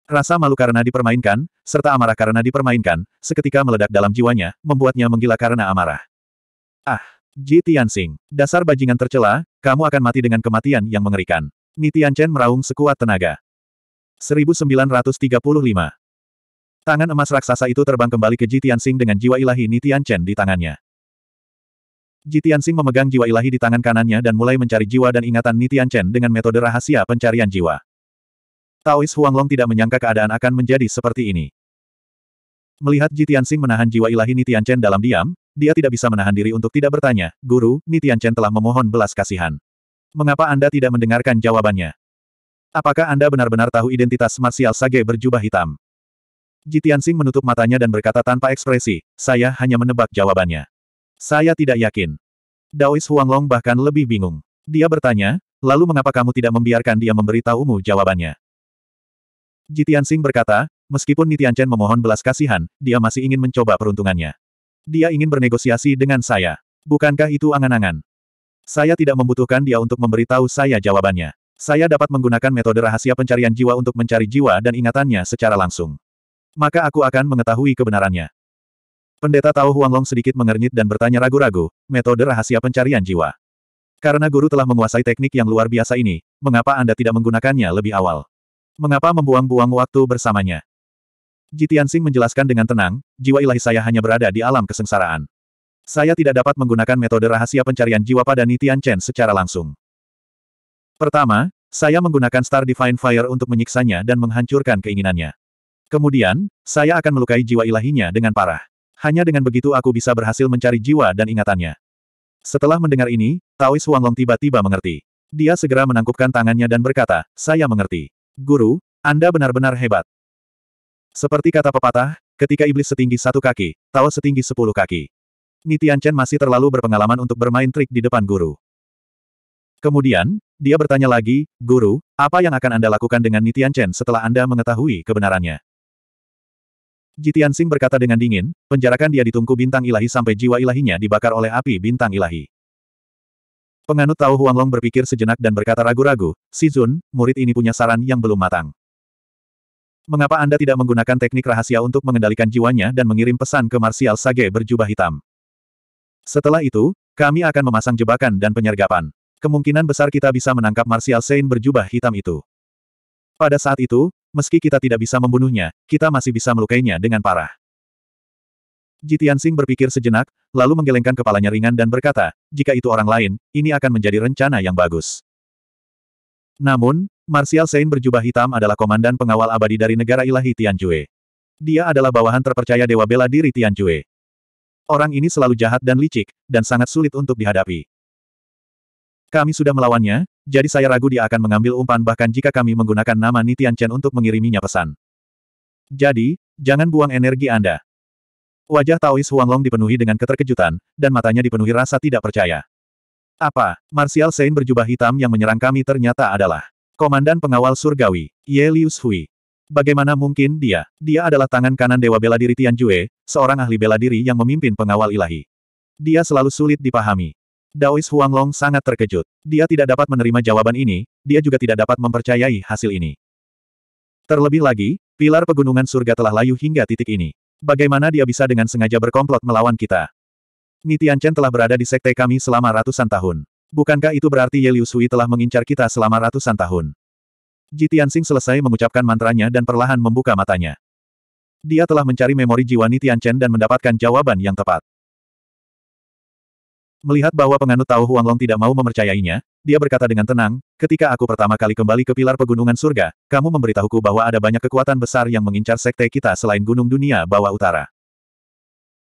Rasa malu karena dipermainkan, serta amarah karena dipermainkan, seketika meledak dalam jiwanya, membuatnya menggila karena amarah. Ah, Ji Tianxing, dasar bajingan tercela, kamu akan mati dengan kematian yang mengerikan. Ni Tianchen meraung sekuat tenaga. 1935. Tangan emas raksasa itu terbang kembali ke Jitian Sing dengan jiwa ilahi Nitian Chen di tangannya. Jitian Sing memegang jiwa ilahi di tangan kanannya dan mulai mencari jiwa dan ingatan Nitian Chen dengan metode rahasia pencarian jiwa. Taois Long tidak menyangka keadaan akan menjadi seperti ini. Melihat Jitian Sing menahan jiwa ilahi Nitian Chen dalam diam, dia tidak bisa menahan diri untuk tidak bertanya, Guru, Nitian Chen telah memohon belas kasihan. Mengapa Anda tidak mendengarkan jawabannya? Apakah Anda benar-benar tahu identitas Martial Sage berjubah hitam? Jitian Sing menutup matanya dan berkata tanpa ekspresi, saya hanya menebak jawabannya. Saya tidak yakin. Daois Huanglong bahkan lebih bingung. Dia bertanya, lalu mengapa kamu tidak membiarkan dia memberitahumu jawabannya? Jitian Sing berkata, meskipun Nitian Chen memohon belas kasihan, dia masih ingin mencoba peruntungannya. Dia ingin bernegosiasi dengan saya. Bukankah itu angan-angan? Saya tidak membutuhkan dia untuk memberitahu saya jawabannya. Saya dapat menggunakan metode rahasia pencarian jiwa untuk mencari jiwa dan ingatannya secara langsung. Maka aku akan mengetahui kebenarannya. Pendeta Tao Huanglong sedikit mengernyit dan bertanya ragu-ragu, metode rahasia pencarian jiwa. Karena guru telah menguasai teknik yang luar biasa ini, mengapa Anda tidak menggunakannya lebih awal? Mengapa membuang-buang waktu bersamanya? Jitian Sing menjelaskan dengan tenang, jiwa ilahi saya hanya berada di alam kesengsaraan. Saya tidak dapat menggunakan metode rahasia pencarian jiwa pada Nitian Chen secara langsung. Pertama, saya menggunakan Star Divine Fire untuk menyiksanya dan menghancurkan keinginannya. Kemudian, saya akan melukai jiwa ilahinya dengan parah. Hanya dengan begitu aku bisa berhasil mencari jiwa dan ingatannya. Setelah mendengar ini, Taois Huanglong tiba-tiba mengerti. Dia segera menangkupkan tangannya dan berkata, saya mengerti. Guru, Anda benar-benar hebat. Seperti kata pepatah, ketika iblis setinggi satu kaki, Tao setinggi sepuluh kaki. Nitian Chen masih terlalu berpengalaman untuk bermain trik di depan guru. Kemudian, dia bertanya lagi, Guru, apa yang akan Anda lakukan dengan Nitian Chen setelah Anda mengetahui kebenarannya? Jitian Sing berkata dengan dingin, penjarakan dia di bintang ilahi sampai jiwa ilahinya dibakar oleh api bintang ilahi. Penganut Tao Long berpikir sejenak dan berkata ragu-ragu, Si Zun, murid ini punya saran yang belum matang. Mengapa Anda tidak menggunakan teknik rahasia untuk mengendalikan jiwanya dan mengirim pesan ke Martial Sage berjubah hitam? Setelah itu, kami akan memasang jebakan dan penyergapan. Kemungkinan besar kita bisa menangkap Martial Saint berjubah hitam itu. Pada saat itu, meski kita tidak bisa membunuhnya, kita masih bisa melukainya dengan parah. Jitian Sing berpikir sejenak, lalu menggelengkan kepalanya ringan dan berkata, jika itu orang lain, ini akan menjadi rencana yang bagus. Namun, Martial Saint berjubah hitam adalah komandan pengawal abadi dari negara ilahi Tianjue. Dia adalah bawahan terpercaya Dewa Bela Diri Tianjue. Orang ini selalu jahat dan licik, dan sangat sulit untuk dihadapi. Kami sudah melawannya, jadi saya ragu dia akan mengambil umpan bahkan jika kami menggunakan nama Nitian Chen untuk mengiriminya pesan. Jadi, jangan buang energi Anda. Wajah Taois Huanglong dipenuhi dengan keterkejutan, dan matanya dipenuhi rasa tidak percaya. Apa, Martial Sein berjubah hitam yang menyerang kami ternyata adalah Komandan Pengawal Surgawi, Ye Lius Hui. Bagaimana mungkin dia? Dia adalah tangan kanan Dewa Bela Diri Tianjue, seorang ahli bela diri yang memimpin pengawal ilahi. Dia selalu sulit dipahami. Daois Long sangat terkejut. Dia tidak dapat menerima jawaban ini, dia juga tidak dapat mempercayai hasil ini. Terlebih lagi, pilar pegunungan surga telah layu hingga titik ini. Bagaimana dia bisa dengan sengaja berkomplot melawan kita? Nitian Chen telah berada di sekte kami selama ratusan tahun. Bukankah itu berarti Ye Liu telah mengincar kita selama ratusan tahun? Jitian Sing selesai mengucapkan mantranya dan perlahan membuka matanya. Dia telah mencari memori jiwa Nitian Chen dan mendapatkan jawaban yang tepat. Melihat bahwa penganut Tao Huanglong tidak mau memercayainya, dia berkata dengan tenang, ketika aku pertama kali kembali ke pilar pegunungan surga, kamu memberitahuku bahwa ada banyak kekuatan besar yang mengincar sekte kita selain gunung dunia bawah utara.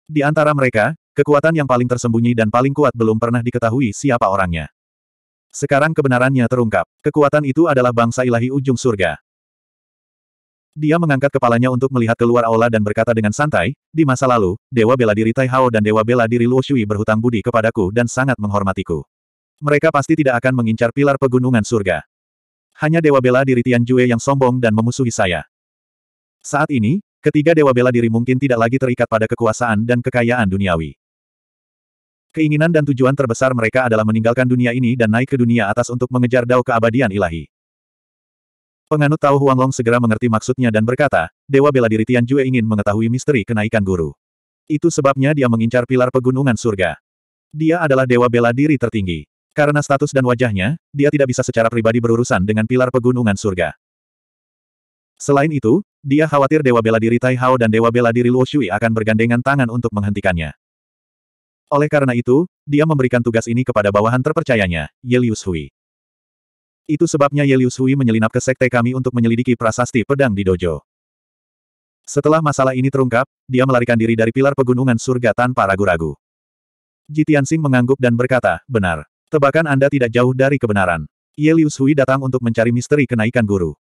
Di antara mereka, kekuatan yang paling tersembunyi dan paling kuat belum pernah diketahui siapa orangnya. Sekarang kebenarannya terungkap. Kekuatan itu adalah bangsa ilahi ujung surga. Dia mengangkat kepalanya untuk melihat keluar aula dan berkata dengan santai, di masa lalu, Dewa Bela Diri Tai Hao dan Dewa Bela Diri Luo Shui berhutang budi kepadaku dan sangat menghormatiku. Mereka pasti tidak akan mengincar pilar pegunungan surga. Hanya Dewa Bela Diri Tian Jue yang sombong dan memusuhi saya. Saat ini, ketiga Dewa Bela Diri mungkin tidak lagi terikat pada kekuasaan dan kekayaan duniawi. Keinginan dan tujuan terbesar mereka adalah meninggalkan dunia ini dan naik ke dunia atas untuk mengejar dao keabadian ilahi. Penganut Tao Huanglong segera mengerti maksudnya dan berkata, Dewa Bela Diri Tian Jue ingin mengetahui misteri kenaikan guru. Itu sebabnya dia mengincar pilar pegunungan surga. Dia adalah Dewa Bela Diri tertinggi. Karena status dan wajahnya, dia tidak bisa secara pribadi berurusan dengan pilar pegunungan surga. Selain itu, dia khawatir Dewa Bela Diri Tai Hao dan Dewa Bela Diri Luo Shui akan bergandengan tangan untuk menghentikannya. Oleh karena itu, dia memberikan tugas ini kepada bawahan terpercayanya, Ye Liu itu sebabnya Yelius Hui menyelinap ke sekte kami untuk menyelidiki prasasti pedang di dojo. Setelah masalah ini terungkap, dia melarikan diri dari pilar pegunungan surga tanpa ragu-ragu. Jitiansing mengangguk dan berkata, benar. Tebakan Anda tidak jauh dari kebenaran. Yelius Hui datang untuk mencari misteri kenaikan guru.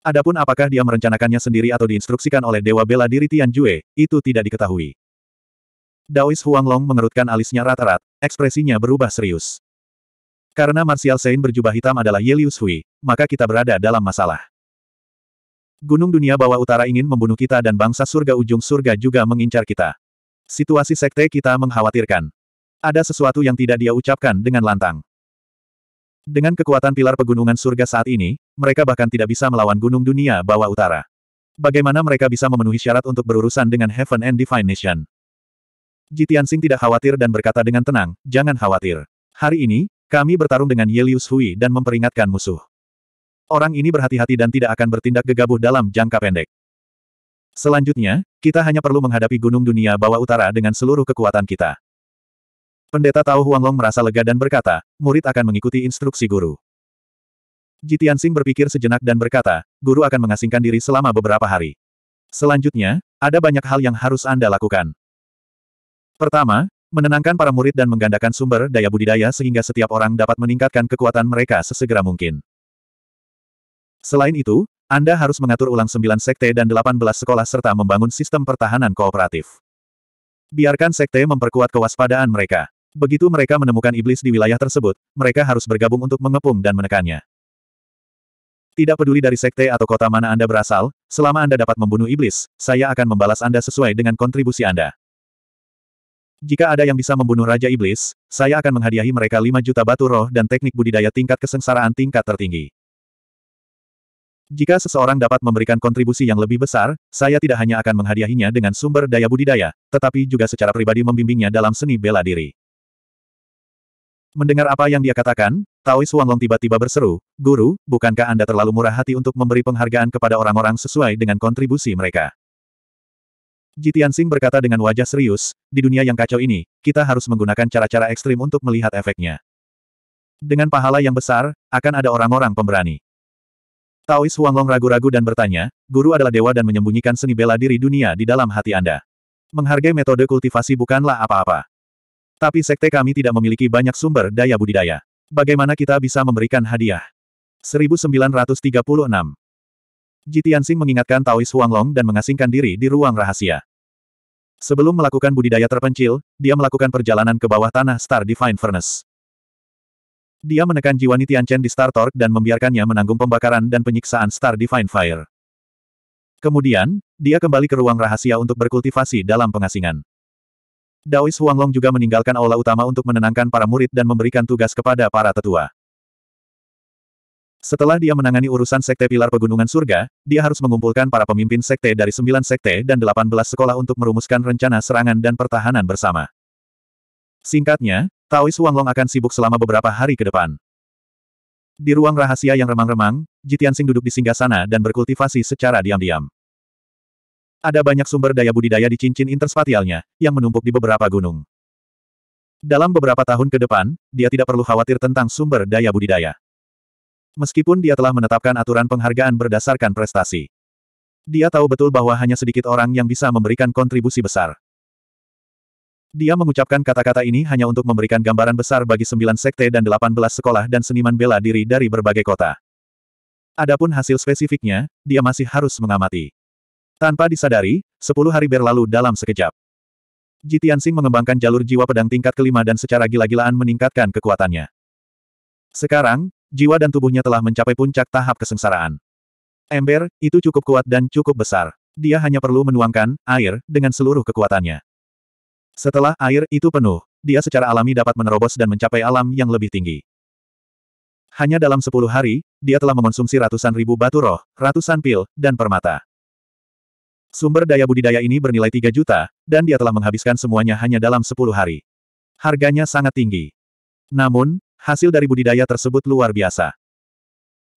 Adapun apakah dia merencanakannya sendiri atau diinstruksikan oleh Dewa Bela Diri Tian Jue, itu tidak diketahui. Daois Huanglong mengerutkan alisnya rata-rat, ekspresinya berubah serius. Karena Martial Sein berjubah hitam adalah Yelius Hui, maka kita berada dalam masalah. Gunung dunia bawah utara ingin membunuh kita dan bangsa surga ujung surga juga mengincar kita. Situasi sekte kita mengkhawatirkan. Ada sesuatu yang tidak dia ucapkan dengan lantang. Dengan kekuatan pilar pegunungan surga saat ini, mereka bahkan tidak bisa melawan gunung dunia bawah utara. Bagaimana mereka bisa memenuhi syarat untuk berurusan dengan Heaven and Divine Nation? Jitian Sing tidak khawatir dan berkata dengan tenang, jangan khawatir. Hari ini, kami bertarung dengan Yelius Hui dan memperingatkan musuh. Orang ini berhati-hati dan tidak akan bertindak gegabah dalam jangka pendek. Selanjutnya, kita hanya perlu menghadapi gunung dunia bawah utara dengan seluruh kekuatan kita. Pendeta Tao Huanglong merasa lega dan berkata, murid akan mengikuti instruksi guru. Jitian Sing berpikir sejenak dan berkata, guru akan mengasingkan diri selama beberapa hari. Selanjutnya, ada banyak hal yang harus Anda lakukan. Pertama, Menenangkan para murid dan menggandakan sumber daya budidaya sehingga setiap orang dapat meningkatkan kekuatan mereka sesegera mungkin. Selain itu, Anda harus mengatur ulang sembilan sekte dan delapan belas sekolah serta membangun sistem pertahanan kooperatif. Biarkan sekte memperkuat kewaspadaan mereka. Begitu mereka menemukan iblis di wilayah tersebut, mereka harus bergabung untuk mengepung dan menekannya. Tidak peduli dari sekte atau kota mana Anda berasal, selama Anda dapat membunuh iblis, saya akan membalas Anda sesuai dengan kontribusi Anda. Jika ada yang bisa membunuh Raja Iblis, saya akan menghadiahi mereka 5 juta batu roh dan teknik budidaya tingkat kesengsaraan tingkat tertinggi. Jika seseorang dapat memberikan kontribusi yang lebih besar, saya tidak hanya akan menghadiahinya dengan sumber daya budidaya, tetapi juga secara pribadi membimbingnya dalam seni bela diri. Mendengar apa yang dia katakan, Taois Wanglong tiba-tiba berseru, Guru, bukankah Anda terlalu murah hati untuk memberi penghargaan kepada orang-orang sesuai dengan kontribusi mereka? Jitian Sing berkata dengan wajah serius, di dunia yang kacau ini, kita harus menggunakan cara-cara ekstrim untuk melihat efeknya. Dengan pahala yang besar, akan ada orang-orang pemberani. Taois Huanglong ragu-ragu dan bertanya, guru adalah dewa dan menyembunyikan seni bela diri dunia di dalam hati Anda. Menghargai metode kultivasi bukanlah apa-apa. Tapi sekte kami tidak memiliki banyak sumber daya budidaya. Bagaimana kita bisa memberikan hadiah? 1936 Jitiansing mengingatkan Taois Huanglong dan mengasingkan diri di ruang rahasia. Sebelum melakukan budidaya terpencil, dia melakukan perjalanan ke bawah tanah Star Divine Furnace. Dia menekan jiwa Nitianchen di Star Torque dan membiarkannya menanggung pembakaran dan penyiksaan Star Divine Fire. Kemudian, dia kembali ke ruang rahasia untuk berkultivasi dalam pengasingan. Daois Huanglong juga meninggalkan aula utama untuk menenangkan para murid dan memberikan tugas kepada para tetua. Setelah dia menangani urusan Sekte Pilar Pegunungan Surga, dia harus mengumpulkan para pemimpin Sekte dari sembilan Sekte dan delapan belas sekolah untuk merumuskan rencana serangan dan pertahanan bersama. Singkatnya, Taois Wanglong akan sibuk selama beberapa hari ke depan. Di ruang rahasia yang remang-remang, Jitiansing duduk di singgah sana dan berkultivasi secara diam-diam. Ada banyak sumber daya budidaya di cincin interspatialnya, yang menumpuk di beberapa gunung. Dalam beberapa tahun ke depan, dia tidak perlu khawatir tentang sumber daya budidaya. Meskipun dia telah menetapkan aturan penghargaan berdasarkan prestasi. Dia tahu betul bahwa hanya sedikit orang yang bisa memberikan kontribusi besar. Dia mengucapkan kata-kata ini hanya untuk memberikan gambaran besar bagi sembilan sekte dan delapan belas sekolah dan seniman bela diri dari berbagai kota. Adapun hasil spesifiknya, dia masih harus mengamati. Tanpa disadari, sepuluh hari berlalu dalam sekejap. Jitian mengembangkan jalur jiwa pedang tingkat kelima dan secara gila-gilaan meningkatkan kekuatannya. Sekarang, jiwa dan tubuhnya telah mencapai puncak tahap kesengsaraan. Ember, itu cukup kuat dan cukup besar. Dia hanya perlu menuangkan air dengan seluruh kekuatannya. Setelah air itu penuh, dia secara alami dapat menerobos dan mencapai alam yang lebih tinggi. Hanya dalam sepuluh hari, dia telah mengonsumsi ratusan ribu batu roh, ratusan pil, dan permata. Sumber daya budidaya ini bernilai 3 juta, dan dia telah menghabiskan semuanya hanya dalam sepuluh hari. Harganya sangat tinggi. Namun, Hasil dari budidaya tersebut luar biasa.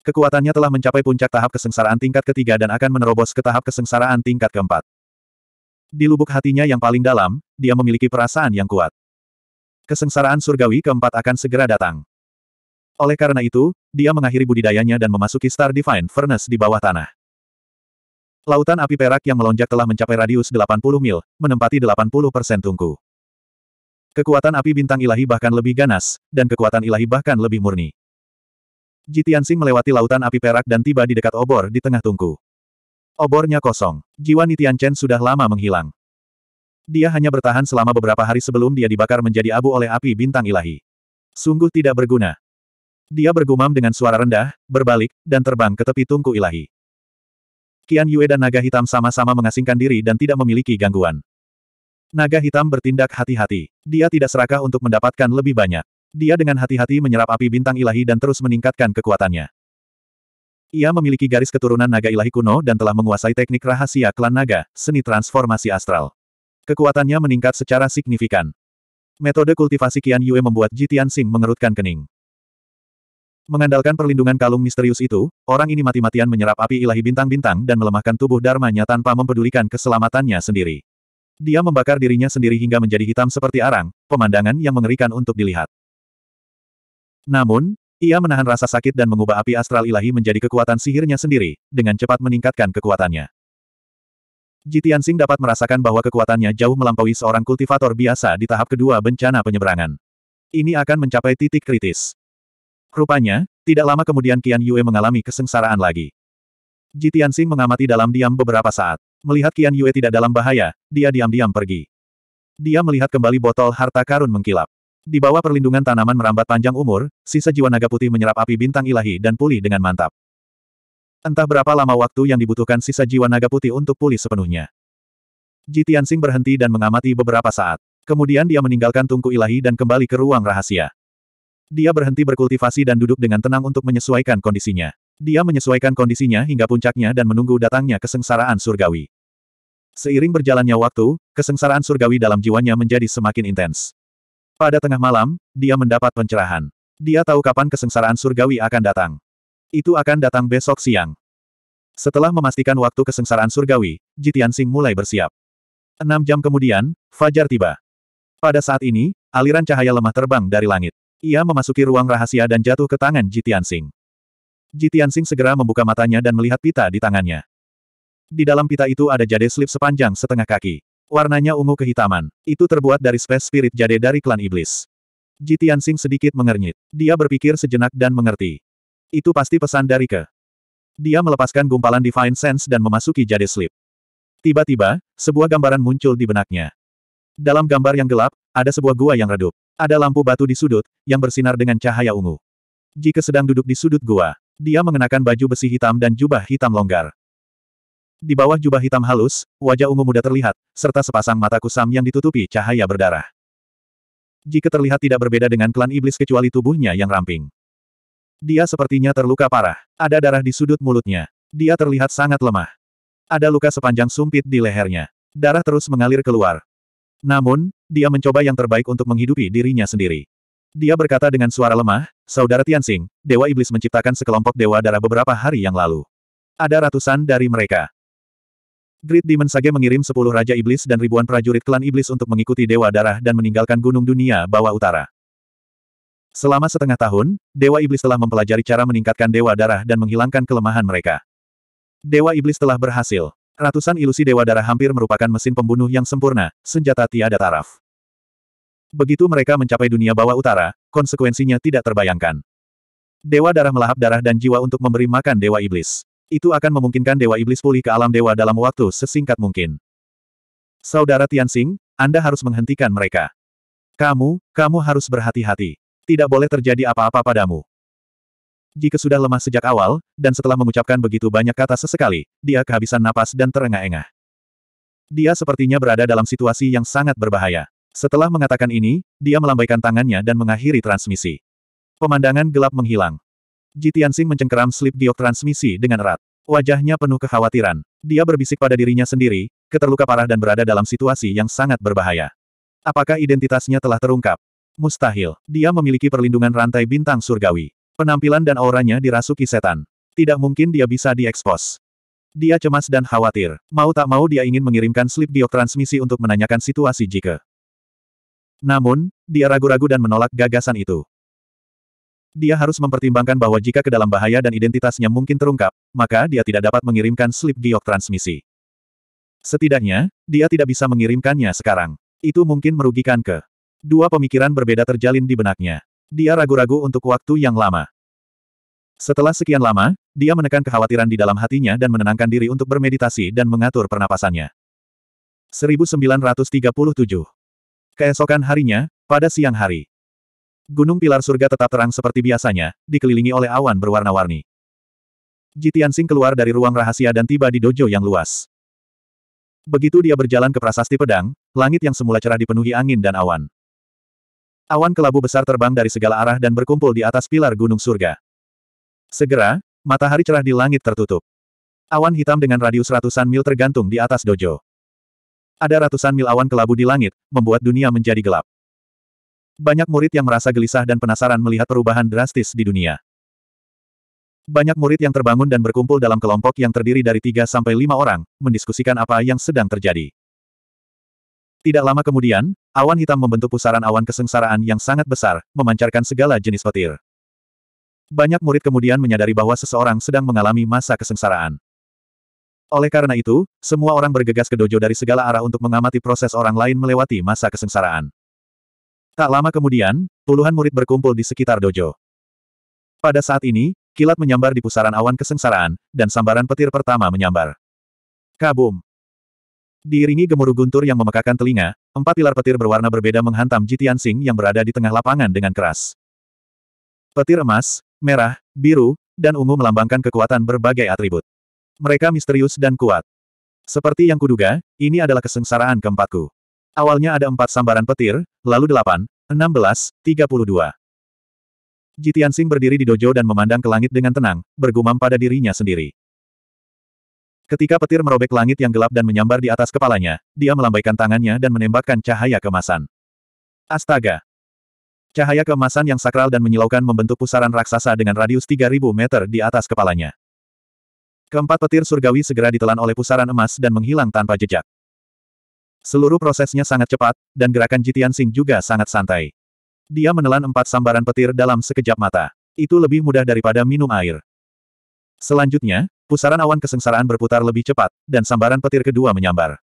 Kekuatannya telah mencapai puncak tahap kesengsaraan tingkat ketiga dan akan menerobos ke tahap kesengsaraan tingkat keempat. Di lubuk hatinya yang paling dalam, dia memiliki perasaan yang kuat. Kesengsaraan surgawi keempat akan segera datang. Oleh karena itu, dia mengakhiri budidayanya dan memasuki Star Divine Furnace di bawah tanah. Lautan api perak yang melonjak telah mencapai radius 80 mil, menempati 80 persen tungku. Kekuatan api bintang ilahi bahkan lebih ganas, dan kekuatan ilahi bahkan lebih murni. Jitiansing melewati lautan api perak dan tiba di dekat obor di tengah tungku. Obornya kosong. Jiwa Nitian Chen sudah lama menghilang. Dia hanya bertahan selama beberapa hari sebelum dia dibakar menjadi abu oleh api bintang ilahi. Sungguh tidak berguna. Dia bergumam dengan suara rendah, berbalik, dan terbang ke tepi tungku ilahi. Kian Yue dan naga hitam sama-sama mengasingkan diri dan tidak memiliki gangguan. Naga hitam bertindak hati-hati. Dia tidak serakah untuk mendapatkan lebih banyak. Dia dengan hati-hati menyerap api bintang ilahi dan terus meningkatkan kekuatannya. Ia memiliki garis keturunan naga ilahi kuno dan telah menguasai teknik rahasia klan naga, seni transformasi astral. Kekuatannya meningkat secara signifikan. Metode kultivasi Qian Yue membuat Jitian Tianxing mengerutkan kening. Mengandalkan perlindungan kalung misterius itu, orang ini mati-matian menyerap api ilahi bintang-bintang dan melemahkan tubuh dharmanya tanpa mempedulikan keselamatannya sendiri. Dia membakar dirinya sendiri hingga menjadi hitam seperti arang, pemandangan yang mengerikan untuk dilihat. Namun, ia menahan rasa sakit dan mengubah api astral ilahi menjadi kekuatan sihirnya sendiri, dengan cepat meningkatkan kekuatannya. Jitian dapat merasakan bahwa kekuatannya jauh melampaui seorang kultivator biasa di tahap kedua bencana penyeberangan. Ini akan mencapai titik kritis. Rupanya, tidak lama kemudian Qian Yue mengalami kesengsaraan lagi. Jitian mengamati dalam diam beberapa saat. Melihat Qian Yue tidak dalam bahaya, dia diam-diam pergi. Dia melihat kembali botol harta karun mengkilap. Di bawah perlindungan tanaman merambat panjang umur, sisa jiwa naga putih menyerap api bintang ilahi dan pulih dengan mantap. Entah berapa lama waktu yang dibutuhkan sisa jiwa naga putih untuk pulih sepenuhnya. Ji berhenti dan mengamati beberapa saat. Kemudian dia meninggalkan tungku ilahi dan kembali ke ruang rahasia. Dia berhenti berkultivasi dan duduk dengan tenang untuk menyesuaikan kondisinya. Dia menyesuaikan kondisinya hingga puncaknya dan menunggu datangnya kesengsaraan surgawi. Seiring berjalannya waktu, kesengsaraan surgawi dalam jiwanya menjadi semakin intens. Pada tengah malam, dia mendapat pencerahan. Dia tahu kapan kesengsaraan surgawi akan datang. Itu akan datang besok siang. Setelah memastikan waktu kesengsaraan surgawi, Jitian Sing mulai bersiap. Enam jam kemudian, Fajar tiba. Pada saat ini, aliran cahaya lemah terbang dari langit. Ia memasuki ruang rahasia dan jatuh ke tangan Jitian Sing. Jitian Sing segera membuka matanya dan melihat pita di tangannya. Di dalam pita itu ada jade slip sepanjang setengah kaki. Warnanya ungu kehitaman. Itu terbuat dari space spirit jade dari klan iblis. Ji Tianxing sedikit mengernyit. Dia berpikir sejenak dan mengerti. Itu pasti pesan dari ke. Dia melepaskan gumpalan Divine Sense dan memasuki jade slip. Tiba-tiba, sebuah gambaran muncul di benaknya. Dalam gambar yang gelap, ada sebuah gua yang redup. Ada lampu batu di sudut, yang bersinar dengan cahaya ungu. Jika sedang duduk di sudut gua, dia mengenakan baju besi hitam dan jubah hitam longgar. Di bawah jubah hitam halus, wajah ungu muda terlihat, serta sepasang mata kusam yang ditutupi cahaya berdarah. Jika terlihat tidak berbeda dengan klan iblis kecuali tubuhnya yang ramping. Dia sepertinya terluka parah. Ada darah di sudut mulutnya. Dia terlihat sangat lemah. Ada luka sepanjang sumpit di lehernya. Darah terus mengalir keluar. Namun, dia mencoba yang terbaik untuk menghidupi dirinya sendiri. Dia berkata dengan suara lemah, Saudara Tianxing, Dewa Iblis menciptakan sekelompok dewa darah beberapa hari yang lalu. Ada ratusan dari mereka. Great Demon Sage mengirim sepuluh Raja Iblis dan ribuan prajurit klan Iblis untuk mengikuti Dewa Darah dan meninggalkan Gunung Dunia Bawah Utara. Selama setengah tahun, Dewa Iblis telah mempelajari cara meningkatkan Dewa Darah dan menghilangkan kelemahan mereka. Dewa Iblis telah berhasil. Ratusan ilusi Dewa Darah hampir merupakan mesin pembunuh yang sempurna, senjata tiada taraf. Begitu mereka mencapai dunia bawah utara, konsekuensinya tidak terbayangkan. Dewa Darah melahap darah dan jiwa untuk memberi makan Dewa Iblis. Itu akan memungkinkan Dewa Iblis pulih ke alam dewa dalam waktu sesingkat mungkin. Saudara Tianxing, Anda harus menghentikan mereka. Kamu, kamu harus berhati-hati. Tidak boleh terjadi apa-apa padamu. Jika sudah lemah sejak awal, dan setelah mengucapkan begitu banyak kata sesekali, dia kehabisan napas dan terengah-engah. Dia sepertinya berada dalam situasi yang sangat berbahaya. Setelah mengatakan ini, dia melambaikan tangannya dan mengakhiri transmisi. Pemandangan gelap menghilang. Ji Tianxing mencengkeram slip giok transmisi dengan erat. Wajahnya penuh kekhawatiran. Dia berbisik pada dirinya sendiri, keterluka parah dan berada dalam situasi yang sangat berbahaya. Apakah identitasnya telah terungkap? Mustahil. Dia memiliki perlindungan rantai bintang surgawi. Penampilan dan auranya dirasuki setan. Tidak mungkin dia bisa diekspos. Dia cemas dan khawatir. Mau tak mau dia ingin mengirimkan slip giok transmisi untuk menanyakan situasi jika. Namun, dia ragu-ragu dan menolak gagasan itu. Dia harus mempertimbangkan bahwa jika ke dalam bahaya dan identitasnya mungkin terungkap, maka dia tidak dapat mengirimkan slip giok transmisi. Setidaknya, dia tidak bisa mengirimkannya sekarang. Itu mungkin merugikan ke. Dua pemikiran berbeda terjalin di benaknya. Dia ragu-ragu untuk waktu yang lama. Setelah sekian lama, dia menekan kekhawatiran di dalam hatinya dan menenangkan diri untuk bermeditasi dan mengatur pernapasannya. 1937 Keesokan harinya, pada siang hari, Gunung pilar surga tetap terang seperti biasanya, dikelilingi oleh awan berwarna-warni. Jitiansing keluar dari ruang rahasia dan tiba di dojo yang luas. Begitu dia berjalan ke prasasti pedang, langit yang semula cerah dipenuhi angin dan awan. Awan kelabu besar terbang dari segala arah dan berkumpul di atas pilar gunung surga. Segera, matahari cerah di langit tertutup. Awan hitam dengan radius ratusan mil tergantung di atas dojo. Ada ratusan mil awan kelabu di langit, membuat dunia menjadi gelap. Banyak murid yang merasa gelisah dan penasaran melihat perubahan drastis di dunia. Banyak murid yang terbangun dan berkumpul dalam kelompok yang terdiri dari 3 sampai 5 orang, mendiskusikan apa yang sedang terjadi. Tidak lama kemudian, awan hitam membentuk pusaran awan kesengsaraan yang sangat besar, memancarkan segala jenis petir. Banyak murid kemudian menyadari bahwa seseorang sedang mengalami masa kesengsaraan. Oleh karena itu, semua orang bergegas ke dojo dari segala arah untuk mengamati proses orang lain melewati masa kesengsaraan. Tak lama kemudian, puluhan murid berkumpul di sekitar dojo. Pada saat ini, kilat menyambar di pusaran awan kesengsaraan, dan sambaran petir pertama menyambar. Kabum! Diiringi gemuruh guntur yang memekakan telinga, empat pilar petir berwarna berbeda menghantam Jitian Sing yang berada di tengah lapangan dengan keras. Petir emas, merah, biru, dan ungu melambangkan kekuatan berbagai atribut. Mereka misterius dan kuat. Seperti yang kuduga, ini adalah kesengsaraan keempatku. Awalnya ada empat sambaran petir, lalu delapan, enam belas, tiga puluh dua. Jitian Jitiansing berdiri di dojo dan memandang ke langit dengan tenang, bergumam pada dirinya sendiri. Ketika petir merobek langit yang gelap dan menyambar di atas kepalanya, dia melambaikan tangannya dan menembakkan cahaya kemasan. Astaga! Cahaya kemasan yang sakral dan menyilaukan membentuk pusaran raksasa dengan radius 3000 meter di atas kepalanya. Keempat petir surgawi segera ditelan oleh pusaran emas dan menghilang tanpa jejak. Seluruh prosesnya sangat cepat, dan gerakan Jitian Sing juga sangat santai. Dia menelan empat sambaran petir dalam sekejap mata. Itu lebih mudah daripada minum air. Selanjutnya, pusaran awan kesengsaraan berputar lebih cepat, dan sambaran petir kedua menyambar.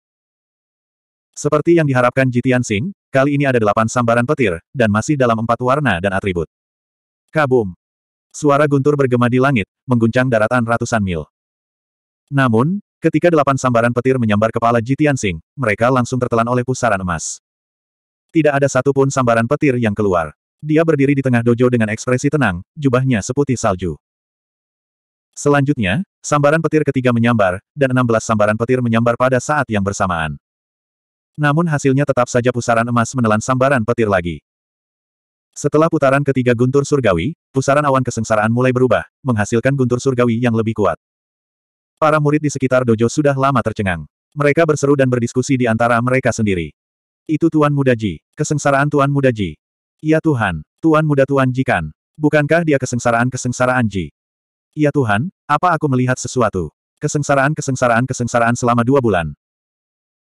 Seperti yang diharapkan Jitian Sing, kali ini ada delapan sambaran petir, dan masih dalam empat warna dan atribut. Kabum! Suara guntur bergema di langit, mengguncang daratan ratusan mil. Namun, Ketika delapan sambaran petir menyambar kepala Jitian Sing, mereka langsung tertelan oleh pusaran emas. Tidak ada satupun sambaran petir yang keluar. Dia berdiri di tengah dojo dengan ekspresi tenang, jubahnya seputih salju. Selanjutnya, sambaran petir ketiga menyambar, dan enam belas sambaran petir menyambar pada saat yang bersamaan. Namun hasilnya tetap saja pusaran emas menelan sambaran petir lagi. Setelah putaran ketiga guntur surgawi, pusaran awan kesengsaraan mulai berubah, menghasilkan guntur surgawi yang lebih kuat. Para murid di sekitar dojo sudah lama tercengang. Mereka berseru dan berdiskusi di antara mereka sendiri. Itu Tuan Muda Ji. Kesengsaraan Tuan Muda Ji. Ya Tuhan, Tuan Muda Tuan Ji kan. Bukankah dia kesengsaraan-kesengsaraan Ji? Ya Tuhan, apa aku melihat sesuatu? Kesengsaraan-kesengsaraan-kesengsaraan selama dua bulan.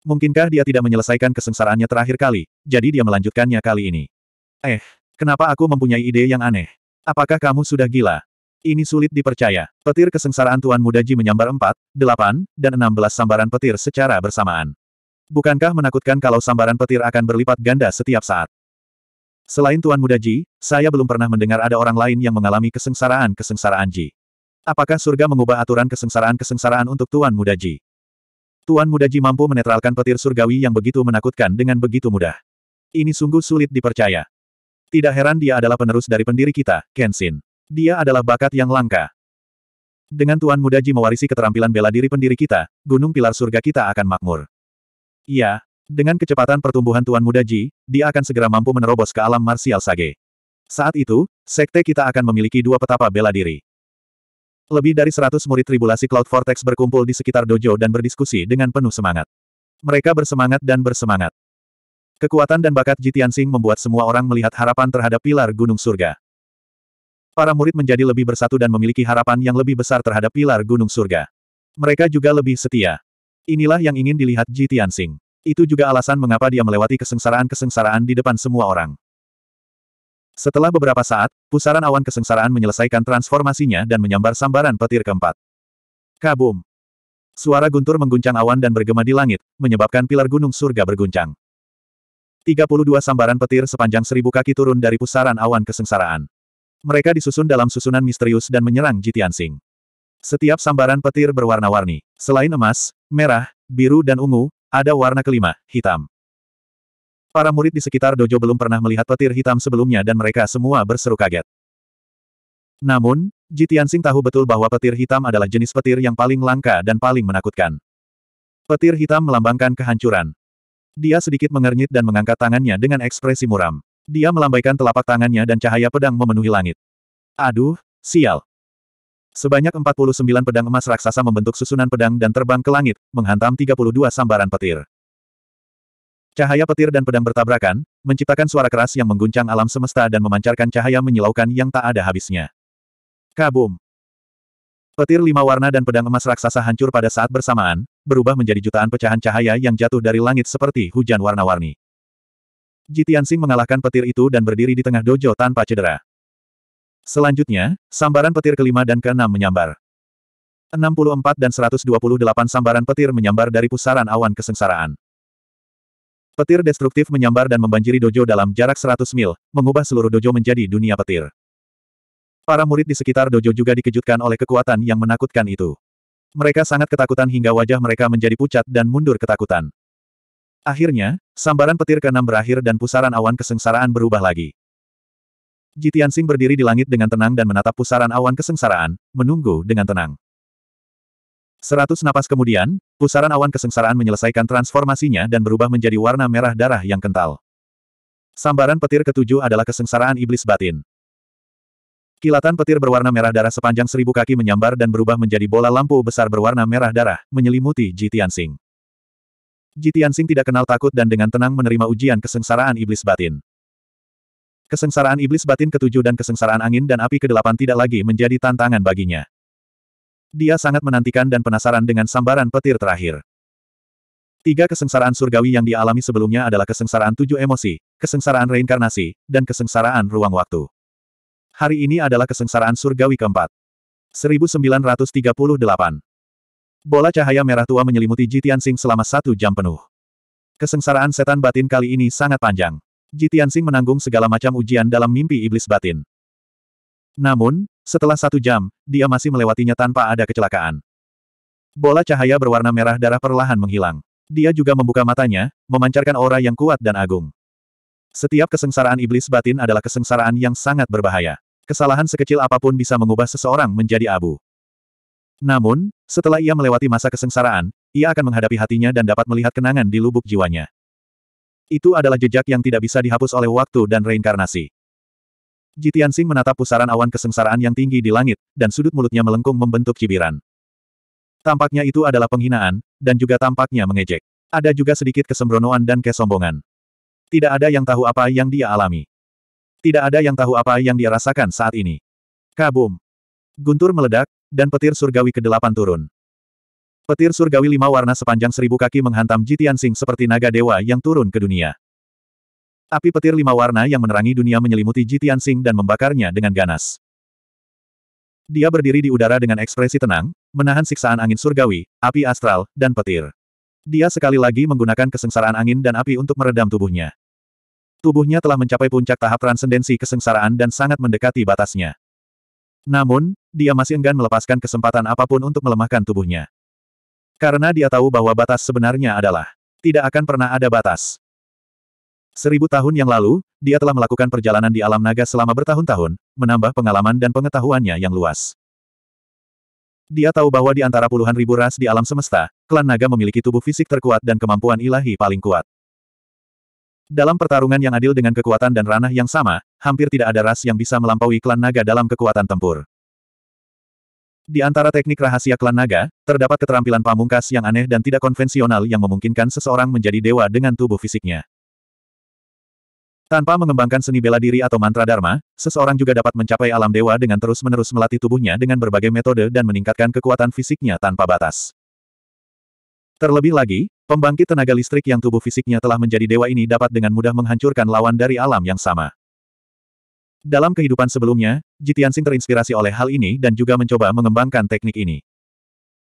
Mungkinkah dia tidak menyelesaikan kesengsaraannya terakhir kali, jadi dia melanjutkannya kali ini. Eh, kenapa aku mempunyai ide yang aneh? Apakah kamu sudah gila? Ini sulit dipercaya. Petir kesengsaraan Tuan Muda Ji menyambar empat, delapan, dan enam belas sambaran petir secara bersamaan. Bukankah menakutkan kalau sambaran petir akan berlipat ganda setiap saat? Selain Tuan Muda Ji, saya belum pernah mendengar ada orang lain yang mengalami kesengsaraan-kesengsaraan Ji. Apakah surga mengubah aturan kesengsaraan-kesengsaraan untuk Tuan Muda Ji? Tuan Muda Ji mampu menetralkan petir surgawi yang begitu menakutkan dengan begitu mudah. Ini sungguh sulit dipercaya. Tidak heran dia adalah penerus dari pendiri kita, Kenshin. Dia adalah bakat yang langka. Dengan Tuan Muda Ji mewarisi keterampilan bela diri pendiri kita, gunung pilar surga kita akan makmur. Iya, dengan kecepatan pertumbuhan Tuan Muda Ji, dia akan segera mampu menerobos ke alam marsial sage. Saat itu, sekte kita akan memiliki dua petapa bela diri. Lebih dari seratus murid tribulasi Cloud Vortex berkumpul di sekitar dojo dan berdiskusi dengan penuh semangat. Mereka bersemangat dan bersemangat. Kekuatan dan bakat Jitian Sing membuat semua orang melihat harapan terhadap pilar gunung surga. Para murid menjadi lebih bersatu dan memiliki harapan yang lebih besar terhadap pilar gunung surga. Mereka juga lebih setia. Inilah yang ingin dilihat Ji Tianxing. Itu juga alasan mengapa dia melewati kesengsaraan-kesengsaraan di depan semua orang. Setelah beberapa saat, pusaran awan kesengsaraan menyelesaikan transformasinya dan menyambar sambaran petir keempat. Kabum! Suara guntur mengguncang awan dan bergema di langit, menyebabkan pilar gunung surga berguncang. 32 sambaran petir sepanjang seribu kaki turun dari pusaran awan kesengsaraan. Mereka disusun dalam susunan misterius dan menyerang Jitian Sing. Setiap sambaran petir berwarna-warni. Selain emas, merah, biru dan ungu, ada warna kelima, hitam. Para murid di sekitar dojo belum pernah melihat petir hitam sebelumnya dan mereka semua berseru kaget. Namun, Jitian Sing tahu betul bahwa petir hitam adalah jenis petir yang paling langka dan paling menakutkan. Petir hitam melambangkan kehancuran. Dia sedikit mengernyit dan mengangkat tangannya dengan ekspresi muram. Dia melambaikan telapak tangannya dan cahaya pedang memenuhi langit. Aduh, sial. Sebanyak 49 pedang emas raksasa membentuk susunan pedang dan terbang ke langit, menghantam 32 sambaran petir. Cahaya petir dan pedang bertabrakan, menciptakan suara keras yang mengguncang alam semesta dan memancarkan cahaya menyilaukan yang tak ada habisnya. Kabum! Petir lima warna dan pedang emas raksasa hancur pada saat bersamaan, berubah menjadi jutaan pecahan cahaya yang jatuh dari langit seperti hujan warna-warni. Jitian mengalahkan petir itu dan berdiri di tengah dojo tanpa cedera. Selanjutnya, sambaran petir kelima dan keenam menyambar. 64 dan 128 sambaran petir menyambar dari pusaran awan kesengsaraan. Petir destruktif menyambar dan membanjiri dojo dalam jarak 100 mil, mengubah seluruh dojo menjadi dunia petir. Para murid di sekitar dojo juga dikejutkan oleh kekuatan yang menakutkan itu. Mereka sangat ketakutan hingga wajah mereka menjadi pucat dan mundur ketakutan. Akhirnya, sambaran petir keenam berakhir dan pusaran awan kesengsaraan berubah lagi. Jitian berdiri di langit dengan tenang dan menatap pusaran awan kesengsaraan, menunggu dengan tenang. Seratus napas kemudian, pusaran awan kesengsaraan menyelesaikan transformasinya dan berubah menjadi warna merah darah yang kental. Sambaran petir ketujuh adalah kesengsaraan iblis batin. Kilatan petir berwarna merah darah sepanjang seribu kaki menyambar dan berubah menjadi bola lampu besar berwarna merah darah, menyelimuti Jitiansing. Singh. Jitian Jitiansing tidak kenal takut dan dengan tenang menerima ujian kesengsaraan iblis batin. Kesengsaraan iblis batin ketujuh dan kesengsaraan angin dan api kedelapan tidak lagi menjadi tantangan baginya. Dia sangat menantikan dan penasaran dengan sambaran petir terakhir. Tiga kesengsaraan surgawi yang dialami sebelumnya adalah kesengsaraan tujuh emosi, kesengsaraan reinkarnasi, dan kesengsaraan ruang waktu. Hari ini adalah kesengsaraan surgawi keempat. 1938 Bola cahaya merah tua menyelimuti Jitiansing selama satu jam penuh. Kesengsaraan setan batin kali ini sangat panjang. Jitiansing menanggung segala macam ujian dalam mimpi iblis batin. Namun, setelah satu jam, dia masih melewatinya tanpa ada kecelakaan. Bola cahaya berwarna merah darah perlahan menghilang. Dia juga membuka matanya, memancarkan aura yang kuat dan agung. Setiap kesengsaraan iblis batin adalah kesengsaraan yang sangat berbahaya. Kesalahan sekecil apapun bisa mengubah seseorang menjadi abu. Namun, setelah ia melewati masa kesengsaraan, ia akan menghadapi hatinya dan dapat melihat kenangan di lubuk jiwanya. Itu adalah jejak yang tidak bisa dihapus oleh waktu dan reinkarnasi. Jitian Sing menatap pusaran awan kesengsaraan yang tinggi di langit, dan sudut mulutnya melengkung membentuk cibiran. Tampaknya itu adalah penghinaan, dan juga tampaknya mengejek. Ada juga sedikit kesembronoan dan kesombongan. Tidak ada yang tahu apa yang dia alami. Tidak ada yang tahu apa yang dia rasakan saat ini. Kabum. Guntur meledak, dan petir surgawi ke-8 turun. Petir surgawi lima warna sepanjang seribu kaki menghantam Jitian Sing seperti naga dewa yang turun ke dunia. Api petir lima warna yang menerangi dunia menyelimuti Jitian Sing dan membakarnya dengan ganas. Dia berdiri di udara dengan ekspresi tenang, menahan siksaan angin surgawi, api astral, dan petir. Dia sekali lagi menggunakan kesengsaraan angin dan api untuk meredam tubuhnya. Tubuhnya telah mencapai puncak tahap transendensi kesengsaraan dan sangat mendekati batasnya. Namun, dia masih enggan melepaskan kesempatan apapun untuk melemahkan tubuhnya. Karena dia tahu bahwa batas sebenarnya adalah tidak akan pernah ada batas. Seribu tahun yang lalu, dia telah melakukan perjalanan di alam naga selama bertahun-tahun, menambah pengalaman dan pengetahuannya yang luas. Dia tahu bahwa di antara puluhan ribu ras di alam semesta, klan naga memiliki tubuh fisik terkuat dan kemampuan ilahi paling kuat. Dalam pertarungan yang adil dengan kekuatan dan ranah yang sama, hampir tidak ada ras yang bisa melampaui klan naga dalam kekuatan tempur. Di antara teknik rahasia klan naga, terdapat keterampilan pamungkas yang aneh dan tidak konvensional yang memungkinkan seseorang menjadi dewa dengan tubuh fisiknya. Tanpa mengembangkan seni bela diri atau mantra dharma, seseorang juga dapat mencapai alam dewa dengan terus-menerus melatih tubuhnya dengan berbagai metode dan meningkatkan kekuatan fisiknya tanpa batas. Terlebih lagi, Pembangkit tenaga listrik yang tubuh fisiknya telah menjadi dewa ini dapat dengan mudah menghancurkan lawan dari alam yang sama. Dalam kehidupan sebelumnya, Jitian Sing terinspirasi oleh hal ini dan juga mencoba mengembangkan teknik ini.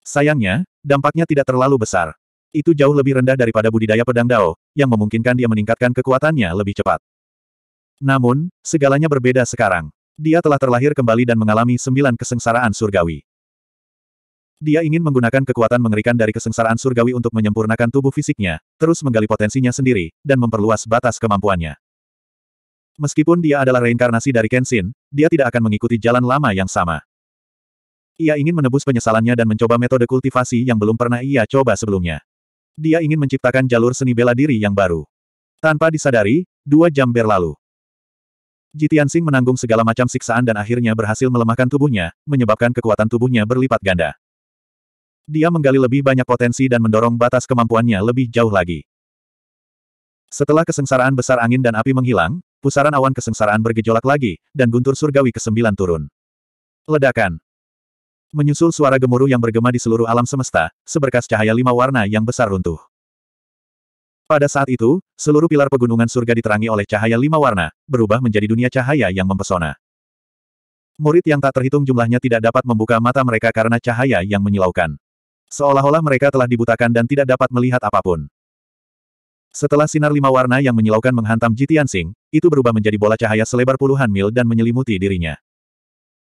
Sayangnya, dampaknya tidak terlalu besar. Itu jauh lebih rendah daripada budidaya pedang Dao, yang memungkinkan dia meningkatkan kekuatannya lebih cepat. Namun, segalanya berbeda sekarang. Dia telah terlahir kembali dan mengalami sembilan kesengsaraan surgawi. Dia ingin menggunakan kekuatan mengerikan dari kesengsaraan surgawi untuk menyempurnakan tubuh fisiknya, terus menggali potensinya sendiri, dan memperluas batas kemampuannya. Meskipun dia adalah reinkarnasi dari Kenshin, dia tidak akan mengikuti jalan lama yang sama. Ia ingin menebus penyesalannya dan mencoba metode kultivasi yang belum pernah ia coba sebelumnya. Dia ingin menciptakan jalur seni bela diri yang baru. Tanpa disadari, dua jam berlalu. Jitian Singh menanggung segala macam siksaan dan akhirnya berhasil melemahkan tubuhnya, menyebabkan kekuatan tubuhnya berlipat ganda. Dia menggali lebih banyak potensi dan mendorong batas kemampuannya lebih jauh lagi. Setelah kesengsaraan besar angin dan api menghilang, pusaran awan kesengsaraan bergejolak lagi, dan guntur surgawi kesembilan turun. Ledakan. Menyusul suara gemuruh yang bergema di seluruh alam semesta, seberkas cahaya lima warna yang besar runtuh. Pada saat itu, seluruh pilar pegunungan surga diterangi oleh cahaya lima warna, berubah menjadi dunia cahaya yang mempesona. Murid yang tak terhitung jumlahnya tidak dapat membuka mata mereka karena cahaya yang menyilaukan. Seolah-olah mereka telah dibutakan dan tidak dapat melihat apapun. Setelah sinar lima warna yang menyilaukan menghantam Jitian Sing, itu berubah menjadi bola cahaya selebar puluhan mil dan menyelimuti dirinya.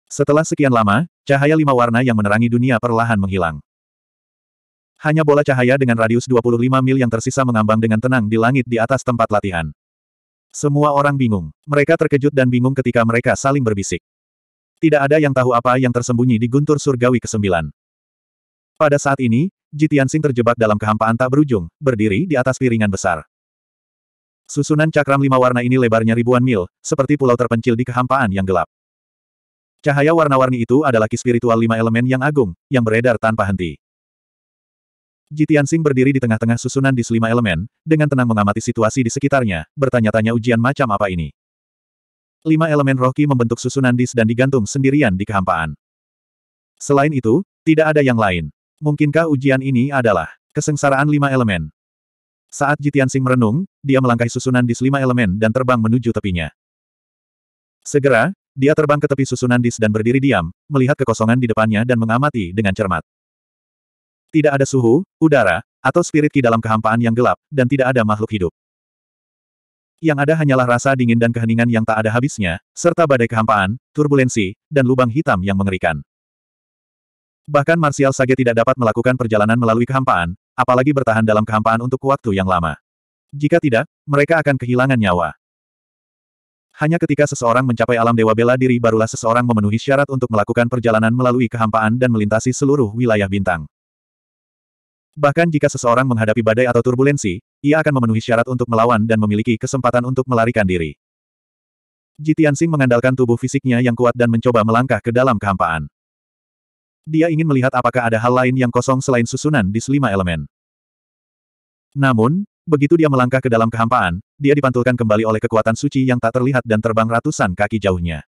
Setelah sekian lama, cahaya lima warna yang menerangi dunia perlahan menghilang. Hanya bola cahaya dengan radius 25 mil yang tersisa mengambang dengan tenang di langit di atas tempat latihan. Semua orang bingung. Mereka terkejut dan bingung ketika mereka saling berbisik. Tidak ada yang tahu apa yang tersembunyi di guntur surgawi ke-9. Pada saat ini, Jitiansing terjebak dalam kehampaan tak berujung, berdiri di atas piringan besar. Susunan cakram lima warna ini lebarnya ribuan mil, seperti pulau terpencil di kehampaan yang gelap. Cahaya warna-warni itu adalah ki spiritual lima elemen yang agung, yang beredar tanpa henti. Jitiansing berdiri di tengah-tengah susunan di lima elemen, dengan tenang mengamati situasi di sekitarnya, bertanya-tanya ujian macam apa ini. Lima elemen rohki membentuk susunan dis dan digantung sendirian di kehampaan. Selain itu, tidak ada yang lain. Mungkinkah ujian ini adalah kesengsaraan lima elemen? Saat Jitian Sing merenung, dia melangkahi susunan dis lima elemen dan terbang menuju tepinya. Segera, dia terbang ke tepi susunan dis dan berdiri diam, melihat kekosongan di depannya dan mengamati dengan cermat. Tidak ada suhu, udara, atau spirit ki dalam kehampaan yang gelap, dan tidak ada makhluk hidup. Yang ada hanyalah rasa dingin dan keheningan yang tak ada habisnya, serta badai kehampaan, turbulensi, dan lubang hitam yang mengerikan. Bahkan Marsial Sage tidak dapat melakukan perjalanan melalui kehampaan, apalagi bertahan dalam kehampaan untuk waktu yang lama. Jika tidak, mereka akan kehilangan nyawa. Hanya ketika seseorang mencapai alam dewa bela diri barulah seseorang memenuhi syarat untuk melakukan perjalanan melalui kehampaan dan melintasi seluruh wilayah bintang. Bahkan jika seseorang menghadapi badai atau turbulensi, ia akan memenuhi syarat untuk melawan dan memiliki kesempatan untuk melarikan diri. Jitian Sing mengandalkan tubuh fisiknya yang kuat dan mencoba melangkah ke dalam kehampaan. Dia ingin melihat apakah ada hal lain yang kosong selain susunan di selima elemen. Namun, begitu dia melangkah ke dalam kehampaan, dia dipantulkan kembali oleh kekuatan suci yang tak terlihat dan terbang ratusan kaki jauhnya.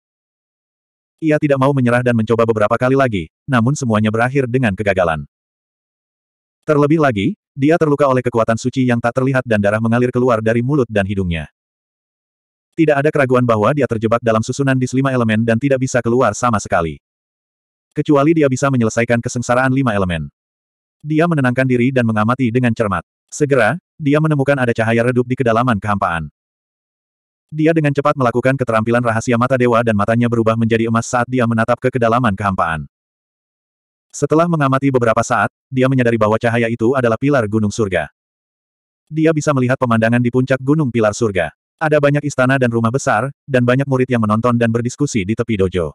Ia tidak mau menyerah dan mencoba beberapa kali lagi, namun semuanya berakhir dengan kegagalan. Terlebih lagi, dia terluka oleh kekuatan suci yang tak terlihat dan darah mengalir keluar dari mulut dan hidungnya. Tidak ada keraguan bahwa dia terjebak dalam susunan di selima elemen dan tidak bisa keluar sama sekali. Kecuali dia bisa menyelesaikan kesengsaraan lima elemen. Dia menenangkan diri dan mengamati dengan cermat. Segera, dia menemukan ada cahaya redup di kedalaman kehampaan. Dia dengan cepat melakukan keterampilan rahasia mata dewa dan matanya berubah menjadi emas saat dia menatap ke kedalaman kehampaan. Setelah mengamati beberapa saat, dia menyadari bahwa cahaya itu adalah pilar gunung surga. Dia bisa melihat pemandangan di puncak gunung pilar surga. Ada banyak istana dan rumah besar, dan banyak murid yang menonton dan berdiskusi di tepi dojo.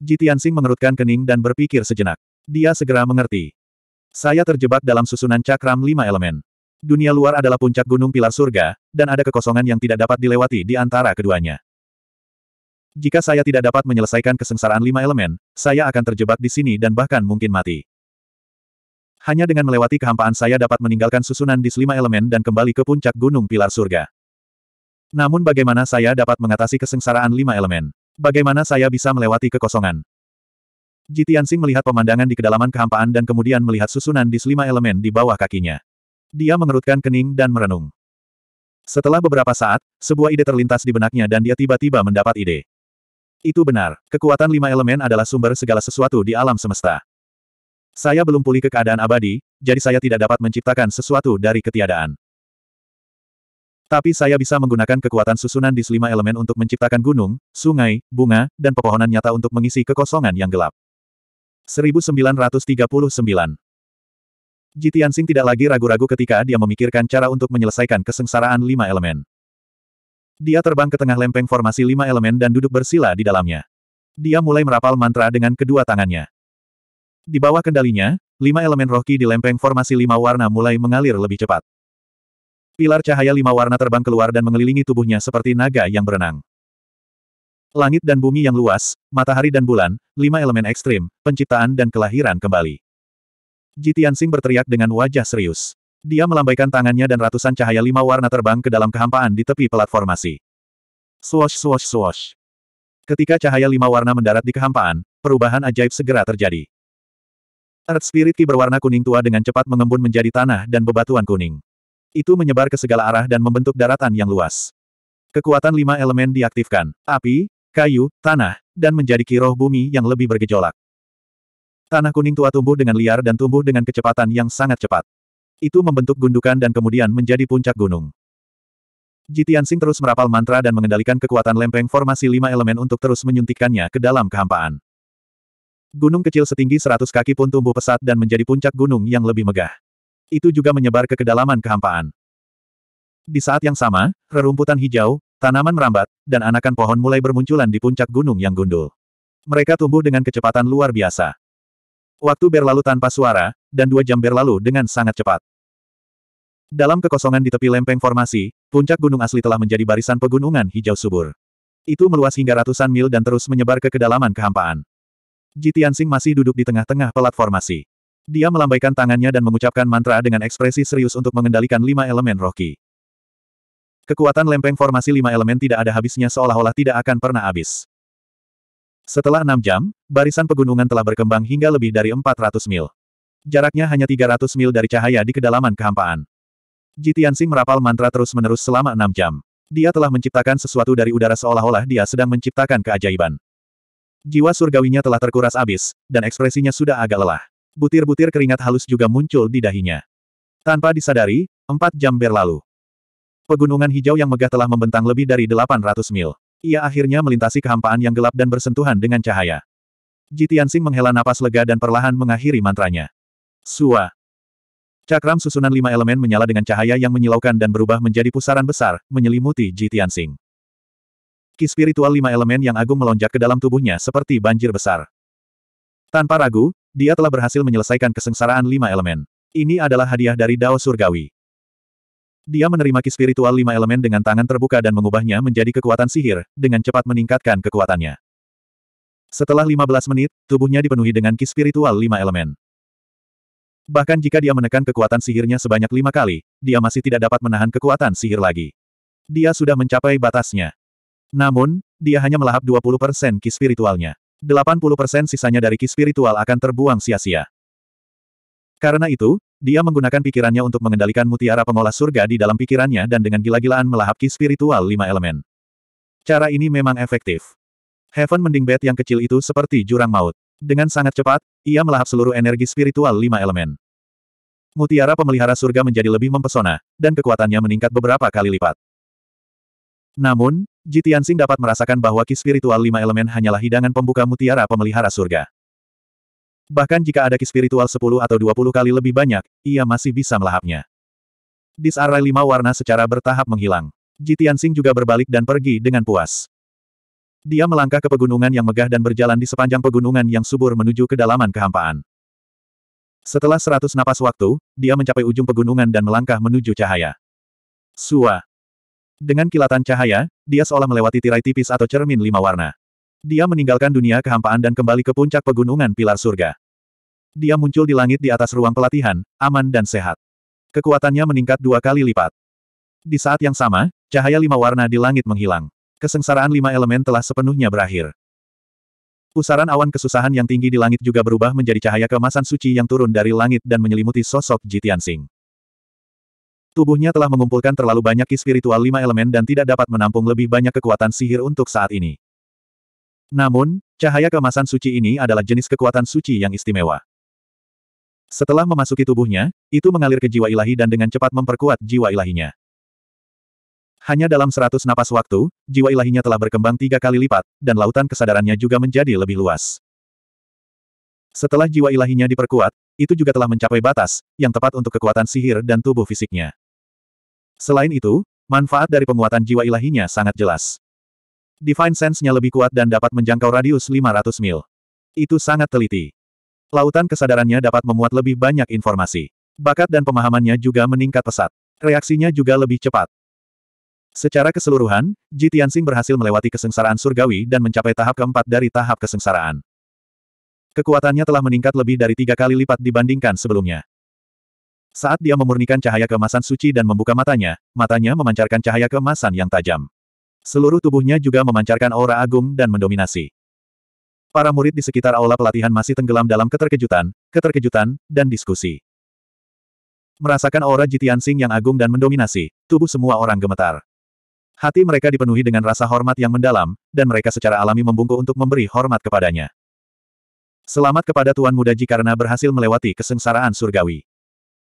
Jitiansing mengerutkan kening dan berpikir sejenak. Dia segera mengerti. Saya terjebak dalam susunan cakram lima elemen. Dunia luar adalah puncak gunung pilar surga, dan ada kekosongan yang tidak dapat dilewati di antara keduanya. Jika saya tidak dapat menyelesaikan kesengsaraan lima elemen, saya akan terjebak di sini dan bahkan mungkin mati. Hanya dengan melewati kehampaan saya dapat meninggalkan susunan di lima elemen dan kembali ke puncak gunung pilar surga. Namun bagaimana saya dapat mengatasi kesengsaraan lima elemen? Bagaimana saya bisa melewati kekosongan? Jitiansing melihat pemandangan di kedalaman kehampaan dan kemudian melihat susunan di lima elemen di bawah kakinya. Dia mengerutkan kening dan merenung. Setelah beberapa saat, sebuah ide terlintas di benaknya dan dia tiba-tiba mendapat ide. Itu benar, kekuatan lima elemen adalah sumber segala sesuatu di alam semesta. Saya belum pulih ke keadaan abadi, jadi saya tidak dapat menciptakan sesuatu dari ketiadaan. Tapi saya bisa menggunakan kekuatan susunan di selima elemen untuk menciptakan gunung, sungai, bunga, dan pepohonan nyata untuk mengisi kekosongan yang gelap. 1939 Jitiansing tidak lagi ragu-ragu ketika dia memikirkan cara untuk menyelesaikan kesengsaraan lima elemen. Dia terbang ke tengah lempeng formasi lima elemen dan duduk bersila di dalamnya. Dia mulai merapal mantra dengan kedua tangannya. Di bawah kendalinya, lima elemen roki di lempeng formasi lima warna mulai mengalir lebih cepat. Pilar cahaya lima warna terbang keluar dan mengelilingi tubuhnya seperti naga yang berenang. Langit dan bumi yang luas, matahari dan bulan, lima elemen ekstrim, penciptaan dan kelahiran kembali. Jitian Sing berteriak dengan wajah serius. Dia melambaikan tangannya dan ratusan cahaya lima warna terbang ke dalam kehampaan di tepi platformasi. Swosh swosh swosh. Ketika cahaya lima warna mendarat di kehampaan, perubahan ajaib segera terjadi. Earth Spirit Ki berwarna kuning tua dengan cepat mengembun menjadi tanah dan bebatuan kuning. Itu menyebar ke segala arah dan membentuk daratan yang luas. Kekuatan lima elemen diaktifkan, api, kayu, tanah, dan menjadi kiroh bumi yang lebih bergejolak. Tanah kuning tua tumbuh dengan liar dan tumbuh dengan kecepatan yang sangat cepat. Itu membentuk gundukan dan kemudian menjadi puncak gunung. Jitian Sing terus merapal mantra dan mengendalikan kekuatan lempeng formasi lima elemen untuk terus menyuntikkannya ke dalam kehampaan. Gunung kecil setinggi seratus kaki pun tumbuh pesat dan menjadi puncak gunung yang lebih megah itu juga menyebar ke kedalaman kehampaan. Di saat yang sama, rerumputan hijau, tanaman merambat, dan anakan pohon mulai bermunculan di puncak gunung yang gundul. Mereka tumbuh dengan kecepatan luar biasa. Waktu berlalu tanpa suara, dan dua jam berlalu dengan sangat cepat. Dalam kekosongan di tepi lempeng formasi, puncak gunung asli telah menjadi barisan pegunungan hijau subur. Itu meluas hingga ratusan mil dan terus menyebar ke kedalaman kehampaan. Jitiansing masih duduk di tengah-tengah pelat formasi. Dia melambaikan tangannya dan mengucapkan mantra dengan ekspresi serius untuk mengendalikan lima elemen roki. Kekuatan lempeng formasi lima elemen tidak ada habisnya seolah-olah tidak akan pernah habis. Setelah enam jam, barisan pegunungan telah berkembang hingga lebih dari 400 mil. Jaraknya hanya 300 mil dari cahaya di kedalaman kehampaan. Jitiansing merapal mantra terus-menerus selama enam jam. Dia telah menciptakan sesuatu dari udara seolah-olah dia sedang menciptakan keajaiban. Jiwa surgawinya telah terkuras habis, dan ekspresinya sudah agak lelah. Butir-butir keringat halus juga muncul di dahinya. Tanpa disadari, empat jam berlalu. Pegunungan hijau yang megah telah membentang lebih dari 800 mil. Ia akhirnya melintasi kehampaan yang gelap dan bersentuhan dengan cahaya. Jitiansing menghela napas lega dan perlahan mengakhiri mantranya. Sua. Cakram susunan lima elemen menyala dengan cahaya yang menyilaukan dan berubah menjadi pusaran besar, menyelimuti Jitiansing. Ki spiritual lima elemen yang agung melonjak ke dalam tubuhnya seperti banjir besar. Tanpa ragu, dia telah berhasil menyelesaikan kesengsaraan lima elemen. Ini adalah hadiah dari Dao Surgawi. Dia menerima ki spiritual lima elemen dengan tangan terbuka dan mengubahnya menjadi kekuatan sihir, dengan cepat meningkatkan kekuatannya. Setelah 15 menit, tubuhnya dipenuhi dengan ki spiritual lima elemen. Bahkan jika dia menekan kekuatan sihirnya sebanyak lima kali, dia masih tidak dapat menahan kekuatan sihir lagi. Dia sudah mencapai batasnya. Namun, dia hanya melahap 20% ki spiritualnya. 80% sisanya dari ki spiritual akan terbuang sia-sia. Karena itu, dia menggunakan pikirannya untuk mengendalikan mutiara pengolah surga di dalam pikirannya dan dengan gila-gilaan melahap ki spiritual lima elemen. Cara ini memang efektif. Heaven Mending Bed yang kecil itu seperti jurang maut. Dengan sangat cepat, ia melahap seluruh energi spiritual lima elemen. Mutiara pemelihara surga menjadi lebih mempesona, dan kekuatannya meningkat beberapa kali lipat. Namun, Ji dapat merasakan bahwa ki spiritual lima elemen hanyalah hidangan pembuka mutiara pemelihara surga. Bahkan jika ada ki spiritual 10 atau 20 kali lebih banyak, ia masih bisa melahapnya. Disarai lima warna secara bertahap menghilang. Ji juga berbalik dan pergi dengan puas. Dia melangkah ke pegunungan yang megah dan berjalan di sepanjang pegunungan yang subur menuju kedalaman kehampaan. Setelah seratus napas waktu, dia mencapai ujung pegunungan dan melangkah menuju cahaya. Suah. Dengan kilatan cahaya, dia seolah melewati tirai tipis atau cermin lima warna. Dia meninggalkan dunia kehampaan dan kembali ke puncak pegunungan pilar surga. Dia muncul di langit di atas ruang pelatihan, aman dan sehat. Kekuatannya meningkat dua kali lipat. Di saat yang sama, cahaya lima warna di langit menghilang. Kesengsaraan lima elemen telah sepenuhnya berakhir. Pusaran awan kesusahan yang tinggi di langit juga berubah menjadi cahaya kemasan suci yang turun dari langit dan menyelimuti sosok Jitian Singh. Tubuhnya telah mengumpulkan terlalu banyak ki spiritual lima elemen dan tidak dapat menampung lebih banyak kekuatan sihir untuk saat ini. Namun, cahaya kemasan suci ini adalah jenis kekuatan suci yang istimewa. Setelah memasuki tubuhnya, itu mengalir ke jiwa ilahi dan dengan cepat memperkuat jiwa ilahinya. Hanya dalam seratus napas waktu, jiwa ilahinya telah berkembang tiga kali lipat, dan lautan kesadarannya juga menjadi lebih luas. Setelah jiwa ilahinya diperkuat, itu juga telah mencapai batas, yang tepat untuk kekuatan sihir dan tubuh fisiknya. Selain itu, manfaat dari penguatan jiwa ilahinya sangat jelas. Divine Sense-nya lebih kuat dan dapat menjangkau radius 500 mil. Itu sangat teliti. Lautan kesadarannya dapat memuat lebih banyak informasi. Bakat dan pemahamannya juga meningkat pesat. Reaksinya juga lebih cepat. Secara keseluruhan, Ji Tianxing berhasil melewati kesengsaraan surgawi dan mencapai tahap keempat dari tahap kesengsaraan. Kekuatannya telah meningkat lebih dari tiga kali lipat dibandingkan sebelumnya. Saat dia memurnikan cahaya kemasan suci dan membuka matanya, matanya memancarkan cahaya kemasan yang tajam. Seluruh tubuhnya juga memancarkan aura agung dan mendominasi. Para murid di sekitar aula pelatihan masih tenggelam dalam keterkejutan, keterkejutan, dan diskusi. Merasakan aura Jitiansing yang agung dan mendominasi, tubuh semua orang gemetar. Hati mereka dipenuhi dengan rasa hormat yang mendalam, dan mereka secara alami membungkuk untuk memberi hormat kepadanya. Selamat kepada Tuan Muda Ji karena berhasil melewati kesengsaraan surgawi.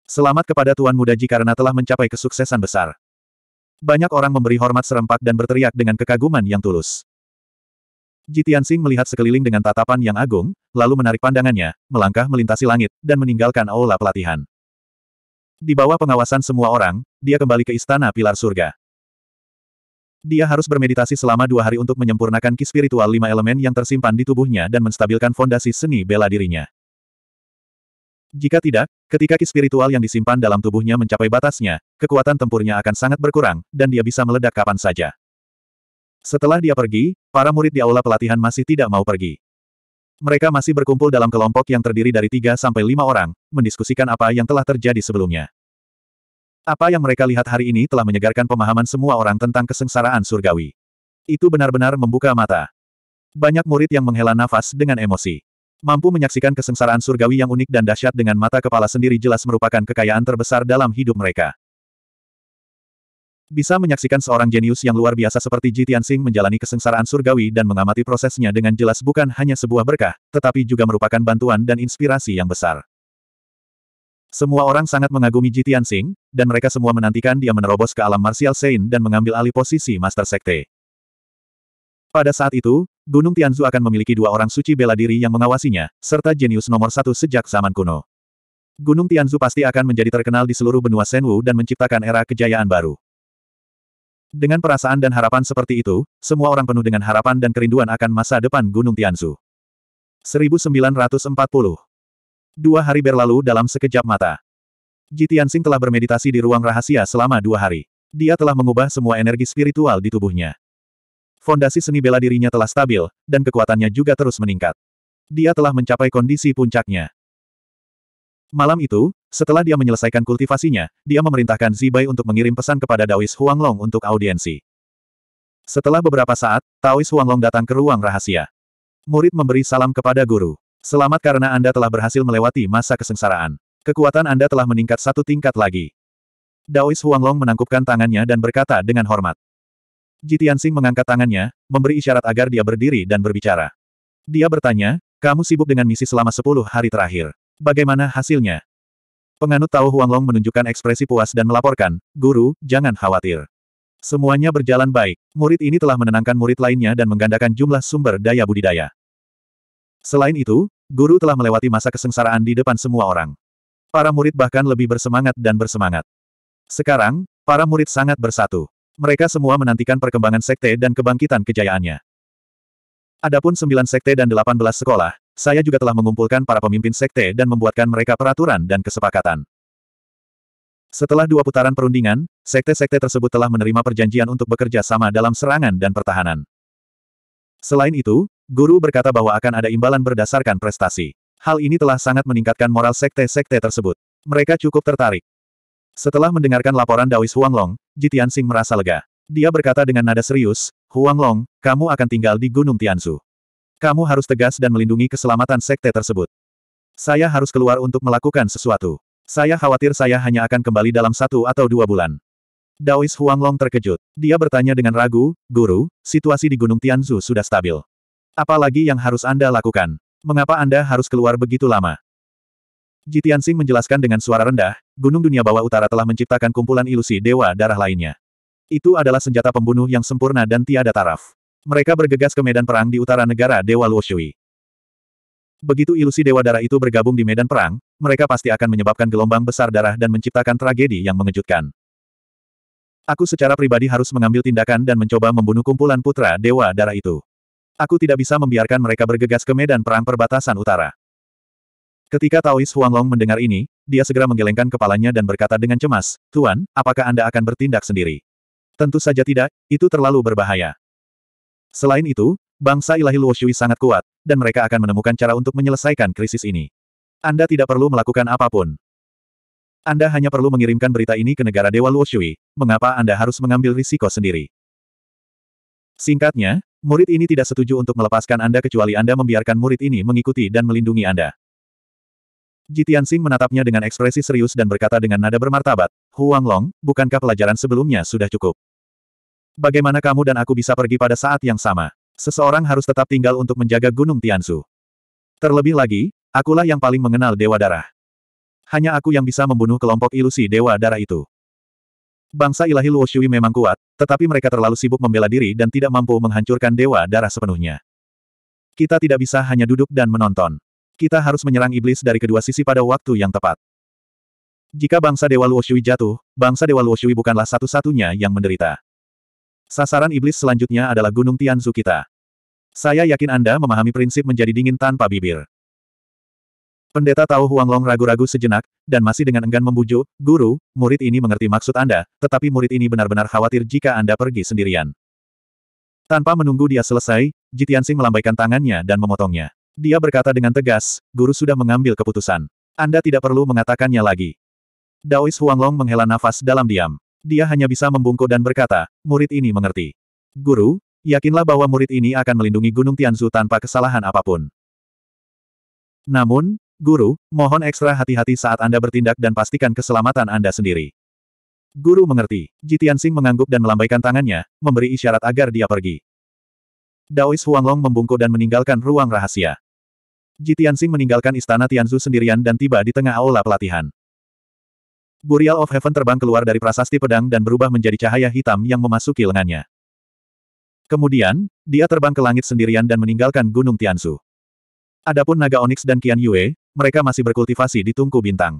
Selamat kepada Tuan Muda Ji karena telah mencapai kesuksesan besar. Banyak orang memberi hormat serempak dan berteriak dengan kekaguman yang tulus. Jitian Singh melihat sekeliling dengan tatapan yang agung, lalu menarik pandangannya, melangkah melintasi langit, dan meninggalkan aula pelatihan. Di bawah pengawasan semua orang, dia kembali ke Istana Pilar Surga. Dia harus bermeditasi selama dua hari untuk menyempurnakan ki spiritual lima elemen yang tersimpan di tubuhnya dan menstabilkan fondasi seni bela dirinya. Jika tidak, ketika ki spiritual yang disimpan dalam tubuhnya mencapai batasnya, kekuatan tempurnya akan sangat berkurang, dan dia bisa meledak kapan saja. Setelah dia pergi, para murid di aula pelatihan masih tidak mau pergi. Mereka masih berkumpul dalam kelompok yang terdiri dari tiga sampai lima orang, mendiskusikan apa yang telah terjadi sebelumnya. Apa yang mereka lihat hari ini telah menyegarkan pemahaman semua orang tentang kesengsaraan surgawi. Itu benar-benar membuka mata. Banyak murid yang menghela nafas dengan emosi. Mampu menyaksikan kesengsaraan surgawi yang unik dan dahsyat dengan mata kepala sendiri jelas merupakan kekayaan terbesar dalam hidup mereka. Bisa menyaksikan seorang jenius yang luar biasa seperti Ji Tianxing menjalani kesengsaraan surgawi dan mengamati prosesnya dengan jelas bukan hanya sebuah berkah, tetapi juga merupakan bantuan dan inspirasi yang besar. Semua orang sangat mengagumi Ji Tianxing, dan mereka semua menantikan dia menerobos ke alam martial saint dan mengambil alih posisi Master Sekte. Pada saat itu, Gunung Tianzu akan memiliki dua orang suci bela diri yang mengawasinya, serta jenius nomor satu sejak zaman kuno. Gunung Tianzu pasti akan menjadi terkenal di seluruh benua Senwu dan menciptakan era kejayaan baru. Dengan perasaan dan harapan seperti itu, semua orang penuh dengan harapan dan kerinduan akan masa depan Gunung Tianzu. 1940 Dua hari berlalu dalam sekejap mata. Ji Tianxing telah bermeditasi di ruang rahasia selama dua hari. Dia telah mengubah semua energi spiritual di tubuhnya fondasi seni bela dirinya telah stabil, dan kekuatannya juga terus meningkat. Dia telah mencapai kondisi puncaknya. Malam itu, setelah dia menyelesaikan kultivasinya, dia memerintahkan Zibai untuk mengirim pesan kepada Daois Huanglong untuk audiensi. Setelah beberapa saat, Taois Huanglong datang ke ruang rahasia. Murid memberi salam kepada guru. Selamat karena Anda telah berhasil melewati masa kesengsaraan. Kekuatan Anda telah meningkat satu tingkat lagi. Daois Huanglong menangkupkan tangannya dan berkata dengan hormat. Jitiansing mengangkat tangannya, memberi isyarat agar dia berdiri dan berbicara. Dia bertanya, kamu sibuk dengan misi selama sepuluh hari terakhir. Bagaimana hasilnya? Penganut Tao Huanglong menunjukkan ekspresi puas dan melaporkan, Guru, jangan khawatir. Semuanya berjalan baik. Murid ini telah menenangkan murid lainnya dan menggandakan jumlah sumber daya budidaya. Selain itu, Guru telah melewati masa kesengsaraan di depan semua orang. Para murid bahkan lebih bersemangat dan bersemangat. Sekarang, para murid sangat bersatu. Mereka semua menantikan perkembangan sekte dan kebangkitan kejayaannya. Adapun sembilan sekte dan delapan belas sekolah, saya juga telah mengumpulkan para pemimpin sekte dan membuatkan mereka peraturan dan kesepakatan. Setelah dua putaran perundingan, sekte-sekte tersebut telah menerima perjanjian untuk bekerja sama dalam serangan dan pertahanan. Selain itu, guru berkata bahwa akan ada imbalan berdasarkan prestasi. Hal ini telah sangat meningkatkan moral sekte-sekte tersebut. Mereka cukup tertarik. Setelah mendengarkan laporan Daois Huang Long, Jitian Sing merasa lega. Dia berkata dengan nada serius, Huang Long, kamu akan tinggal di Gunung Tianzu. Kamu harus tegas dan melindungi keselamatan sekte tersebut. Saya harus keluar untuk melakukan sesuatu. Saya khawatir saya hanya akan kembali dalam satu atau dua bulan. Daois Huang Long terkejut. Dia bertanya dengan ragu, Guru, situasi di Gunung Tianzu sudah stabil. Apalagi yang harus Anda lakukan? Mengapa Anda harus keluar begitu lama? Jitian Sing menjelaskan dengan suara rendah, Gunung Dunia Bawah Utara telah menciptakan kumpulan ilusi dewa darah lainnya. Itu adalah senjata pembunuh yang sempurna dan tiada taraf. Mereka bergegas ke medan perang di utara negara Dewa Luoshui. Begitu ilusi dewa darah itu bergabung di medan perang, mereka pasti akan menyebabkan gelombang besar darah dan menciptakan tragedi yang mengejutkan. Aku secara pribadi harus mengambil tindakan dan mencoba membunuh kumpulan putra dewa darah itu. Aku tidak bisa membiarkan mereka bergegas ke medan perang perbatasan utara. Ketika Taois Huanglong mendengar ini, dia segera menggelengkan kepalanya dan berkata dengan cemas, Tuan, apakah Anda akan bertindak sendiri? Tentu saja tidak, itu terlalu berbahaya. Selain itu, bangsa ilahi Luoshui sangat kuat, dan mereka akan menemukan cara untuk menyelesaikan krisis ini. Anda tidak perlu melakukan apapun. Anda hanya perlu mengirimkan berita ini ke negara Dewa Luoshui, mengapa Anda harus mengambil risiko sendiri? Singkatnya, murid ini tidak setuju untuk melepaskan Anda kecuali Anda membiarkan murid ini mengikuti dan melindungi Anda. Jitian Xing menatapnya dengan ekspresi serius dan berkata dengan nada bermartabat, Huang Long, bukankah pelajaran sebelumnya sudah cukup? Bagaimana kamu dan aku bisa pergi pada saat yang sama? Seseorang harus tetap tinggal untuk menjaga Gunung Tianzu. Terlebih lagi, akulah yang paling mengenal Dewa Darah. Hanya aku yang bisa membunuh kelompok ilusi Dewa Darah itu. Bangsa ilahi Luo Shui memang kuat, tetapi mereka terlalu sibuk membela diri dan tidak mampu menghancurkan Dewa Darah sepenuhnya. Kita tidak bisa hanya duduk dan menonton. Kita harus menyerang iblis dari kedua sisi pada waktu yang tepat. Jika bangsa Dewa Luoshui jatuh, bangsa Dewa Luoshui bukanlah satu-satunya yang menderita. Sasaran iblis selanjutnya adalah Gunung Tianzu kita. Saya yakin Anda memahami prinsip menjadi dingin tanpa bibir. Pendeta Tao Long ragu-ragu sejenak, dan masih dengan enggan membujuk, Guru, murid ini mengerti maksud Anda, tetapi murid ini benar-benar khawatir jika Anda pergi sendirian. Tanpa menunggu dia selesai, Sing melambaikan tangannya dan memotongnya. Dia berkata dengan tegas, guru sudah mengambil keputusan. Anda tidak perlu mengatakannya lagi. Daois Huanglong menghela nafas dalam diam. Dia hanya bisa membungkuk dan berkata, murid ini mengerti. Guru, yakinlah bahwa murid ini akan melindungi Gunung Tianzu tanpa kesalahan apapun. Namun, Guru, mohon ekstra hati-hati saat Anda bertindak dan pastikan keselamatan Anda sendiri. Guru mengerti. Ji Tianxing mengangguk dan melambaikan tangannya, memberi isyarat agar dia pergi. Daois Huanglong membungkuk dan meninggalkan ruang rahasia. Ji Tianxing meninggalkan istana Tianzu sendirian dan tiba di tengah aula pelatihan. Burial of Heaven terbang keluar dari prasasti pedang dan berubah menjadi cahaya hitam yang memasuki lengannya. Kemudian, dia terbang ke langit sendirian dan meninggalkan Gunung Tianzu. Adapun naga Onyx dan Qian Yue, mereka masih berkultivasi di Tungku Bintang.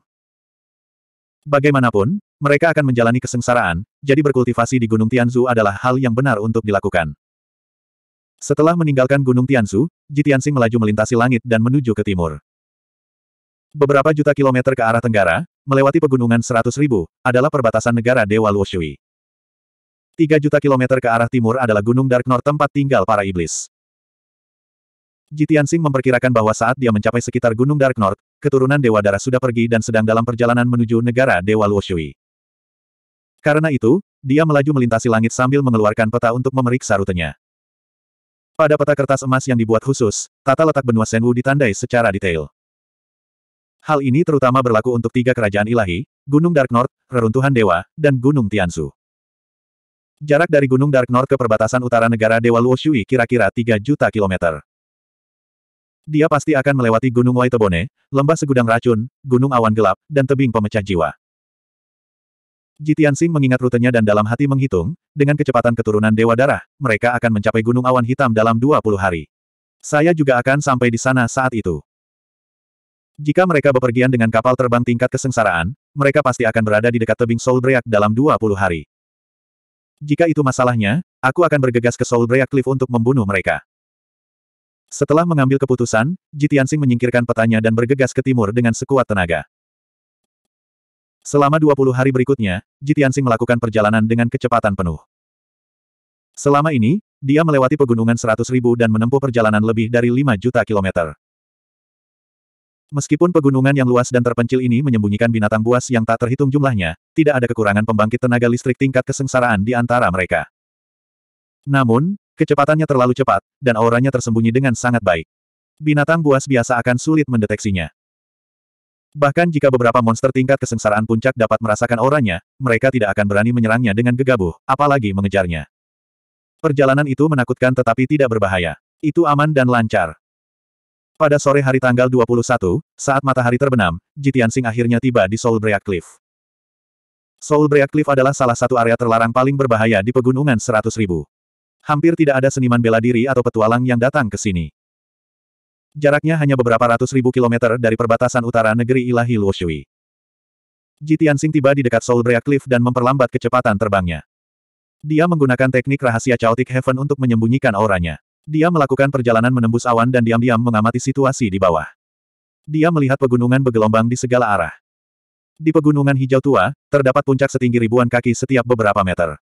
Bagaimanapun, mereka akan menjalani kesengsaraan, jadi berkultivasi di Gunung Tianzu adalah hal yang benar untuk dilakukan. Setelah meninggalkan Gunung Tianzu, Jitiansing melaju melintasi langit dan menuju ke timur. Beberapa juta kilometer ke arah tenggara, melewati pegunungan 100.000, adalah perbatasan negara Dewa Luoshui. Tiga juta kilometer ke arah timur adalah Gunung Dark North tempat tinggal para iblis. Jitiansing memperkirakan bahwa saat dia mencapai sekitar Gunung Dark North, keturunan Dewa Darah sudah pergi dan sedang dalam perjalanan menuju negara Dewa Luoshui. Karena itu, dia melaju melintasi langit sambil mengeluarkan peta untuk memeriksa rutenya. Pada peta kertas emas yang dibuat khusus, tata letak benua Senwu ditandai secara detail. Hal ini terutama berlaku untuk tiga kerajaan ilahi, Gunung Dark North, Reruntuhan Dewa, dan Gunung Tianzu. Jarak dari Gunung Dark North ke perbatasan utara negara Dewa Luoshui kira-kira 3 juta kilometer. Dia pasti akan melewati Gunung Waitebone, Lembah Segudang Racun, Gunung Awan Gelap, dan Tebing Pemecah Jiwa. Jitiansing mengingat rutenya dan dalam hati menghitung, dengan kecepatan keturunan Dewa Darah, mereka akan mencapai Gunung Awan Hitam dalam 20 hari. Saya juga akan sampai di sana saat itu. Jika mereka bepergian dengan kapal terbang tingkat kesengsaraan, mereka pasti akan berada di dekat tebing Solbreak dalam 20 hari. Jika itu masalahnya, aku akan bergegas ke Solbreak Cliff untuk membunuh mereka. Setelah mengambil keputusan, Jitiansing menyingkirkan petanya dan bergegas ke timur dengan sekuat tenaga. Selama 20 hari berikutnya, Jitiansing melakukan perjalanan dengan kecepatan penuh. Selama ini, dia melewati pegunungan 100 ribu dan menempuh perjalanan lebih dari 5 juta kilometer. Meskipun pegunungan yang luas dan terpencil ini menyembunyikan binatang buas yang tak terhitung jumlahnya, tidak ada kekurangan pembangkit tenaga listrik tingkat kesengsaraan di antara mereka. Namun, kecepatannya terlalu cepat, dan auranya tersembunyi dengan sangat baik. Binatang buas biasa akan sulit mendeteksinya. Bahkan jika beberapa monster tingkat kesengsaraan puncak dapat merasakan auranya, mereka tidak akan berani menyerangnya dengan gegabah, apalagi mengejarnya. Perjalanan itu menakutkan tetapi tidak berbahaya. Itu aman dan lancar. Pada sore hari tanggal 21, saat matahari terbenam, Jitian Sing akhirnya tiba di Soul Break Cliff. Soul Break Cliff adalah salah satu area terlarang paling berbahaya di Pegunungan 100.000. Hampir tidak ada seniman bela diri atau petualang yang datang ke sini. Jaraknya hanya beberapa ratus ribu kilometer dari perbatasan utara negeri ilahi Luoshui. Ji Tianxing tiba di dekat Soul Brea Cliff dan memperlambat kecepatan terbangnya. Dia menggunakan teknik rahasia Chaotic Heaven untuk menyembunyikan auranya. Dia melakukan perjalanan menembus awan dan diam-diam mengamati situasi di bawah. Dia melihat pegunungan bergelombang di segala arah. Di pegunungan hijau tua, terdapat puncak setinggi ribuan kaki setiap beberapa meter.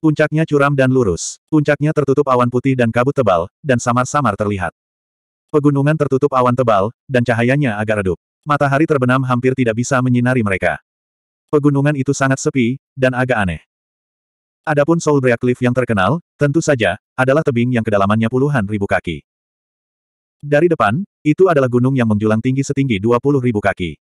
Puncaknya curam dan lurus, puncaknya tertutup awan putih dan kabut tebal, dan samar-samar terlihat. Pegunungan tertutup awan tebal, dan cahayanya agak redup. Matahari terbenam hampir tidak bisa menyinari mereka. Pegunungan itu sangat sepi, dan agak aneh. Adapun Soul Break Cliff yang terkenal, tentu saja, adalah tebing yang kedalamannya puluhan ribu kaki. Dari depan, itu adalah gunung yang menjulang tinggi setinggi 20 ribu kaki.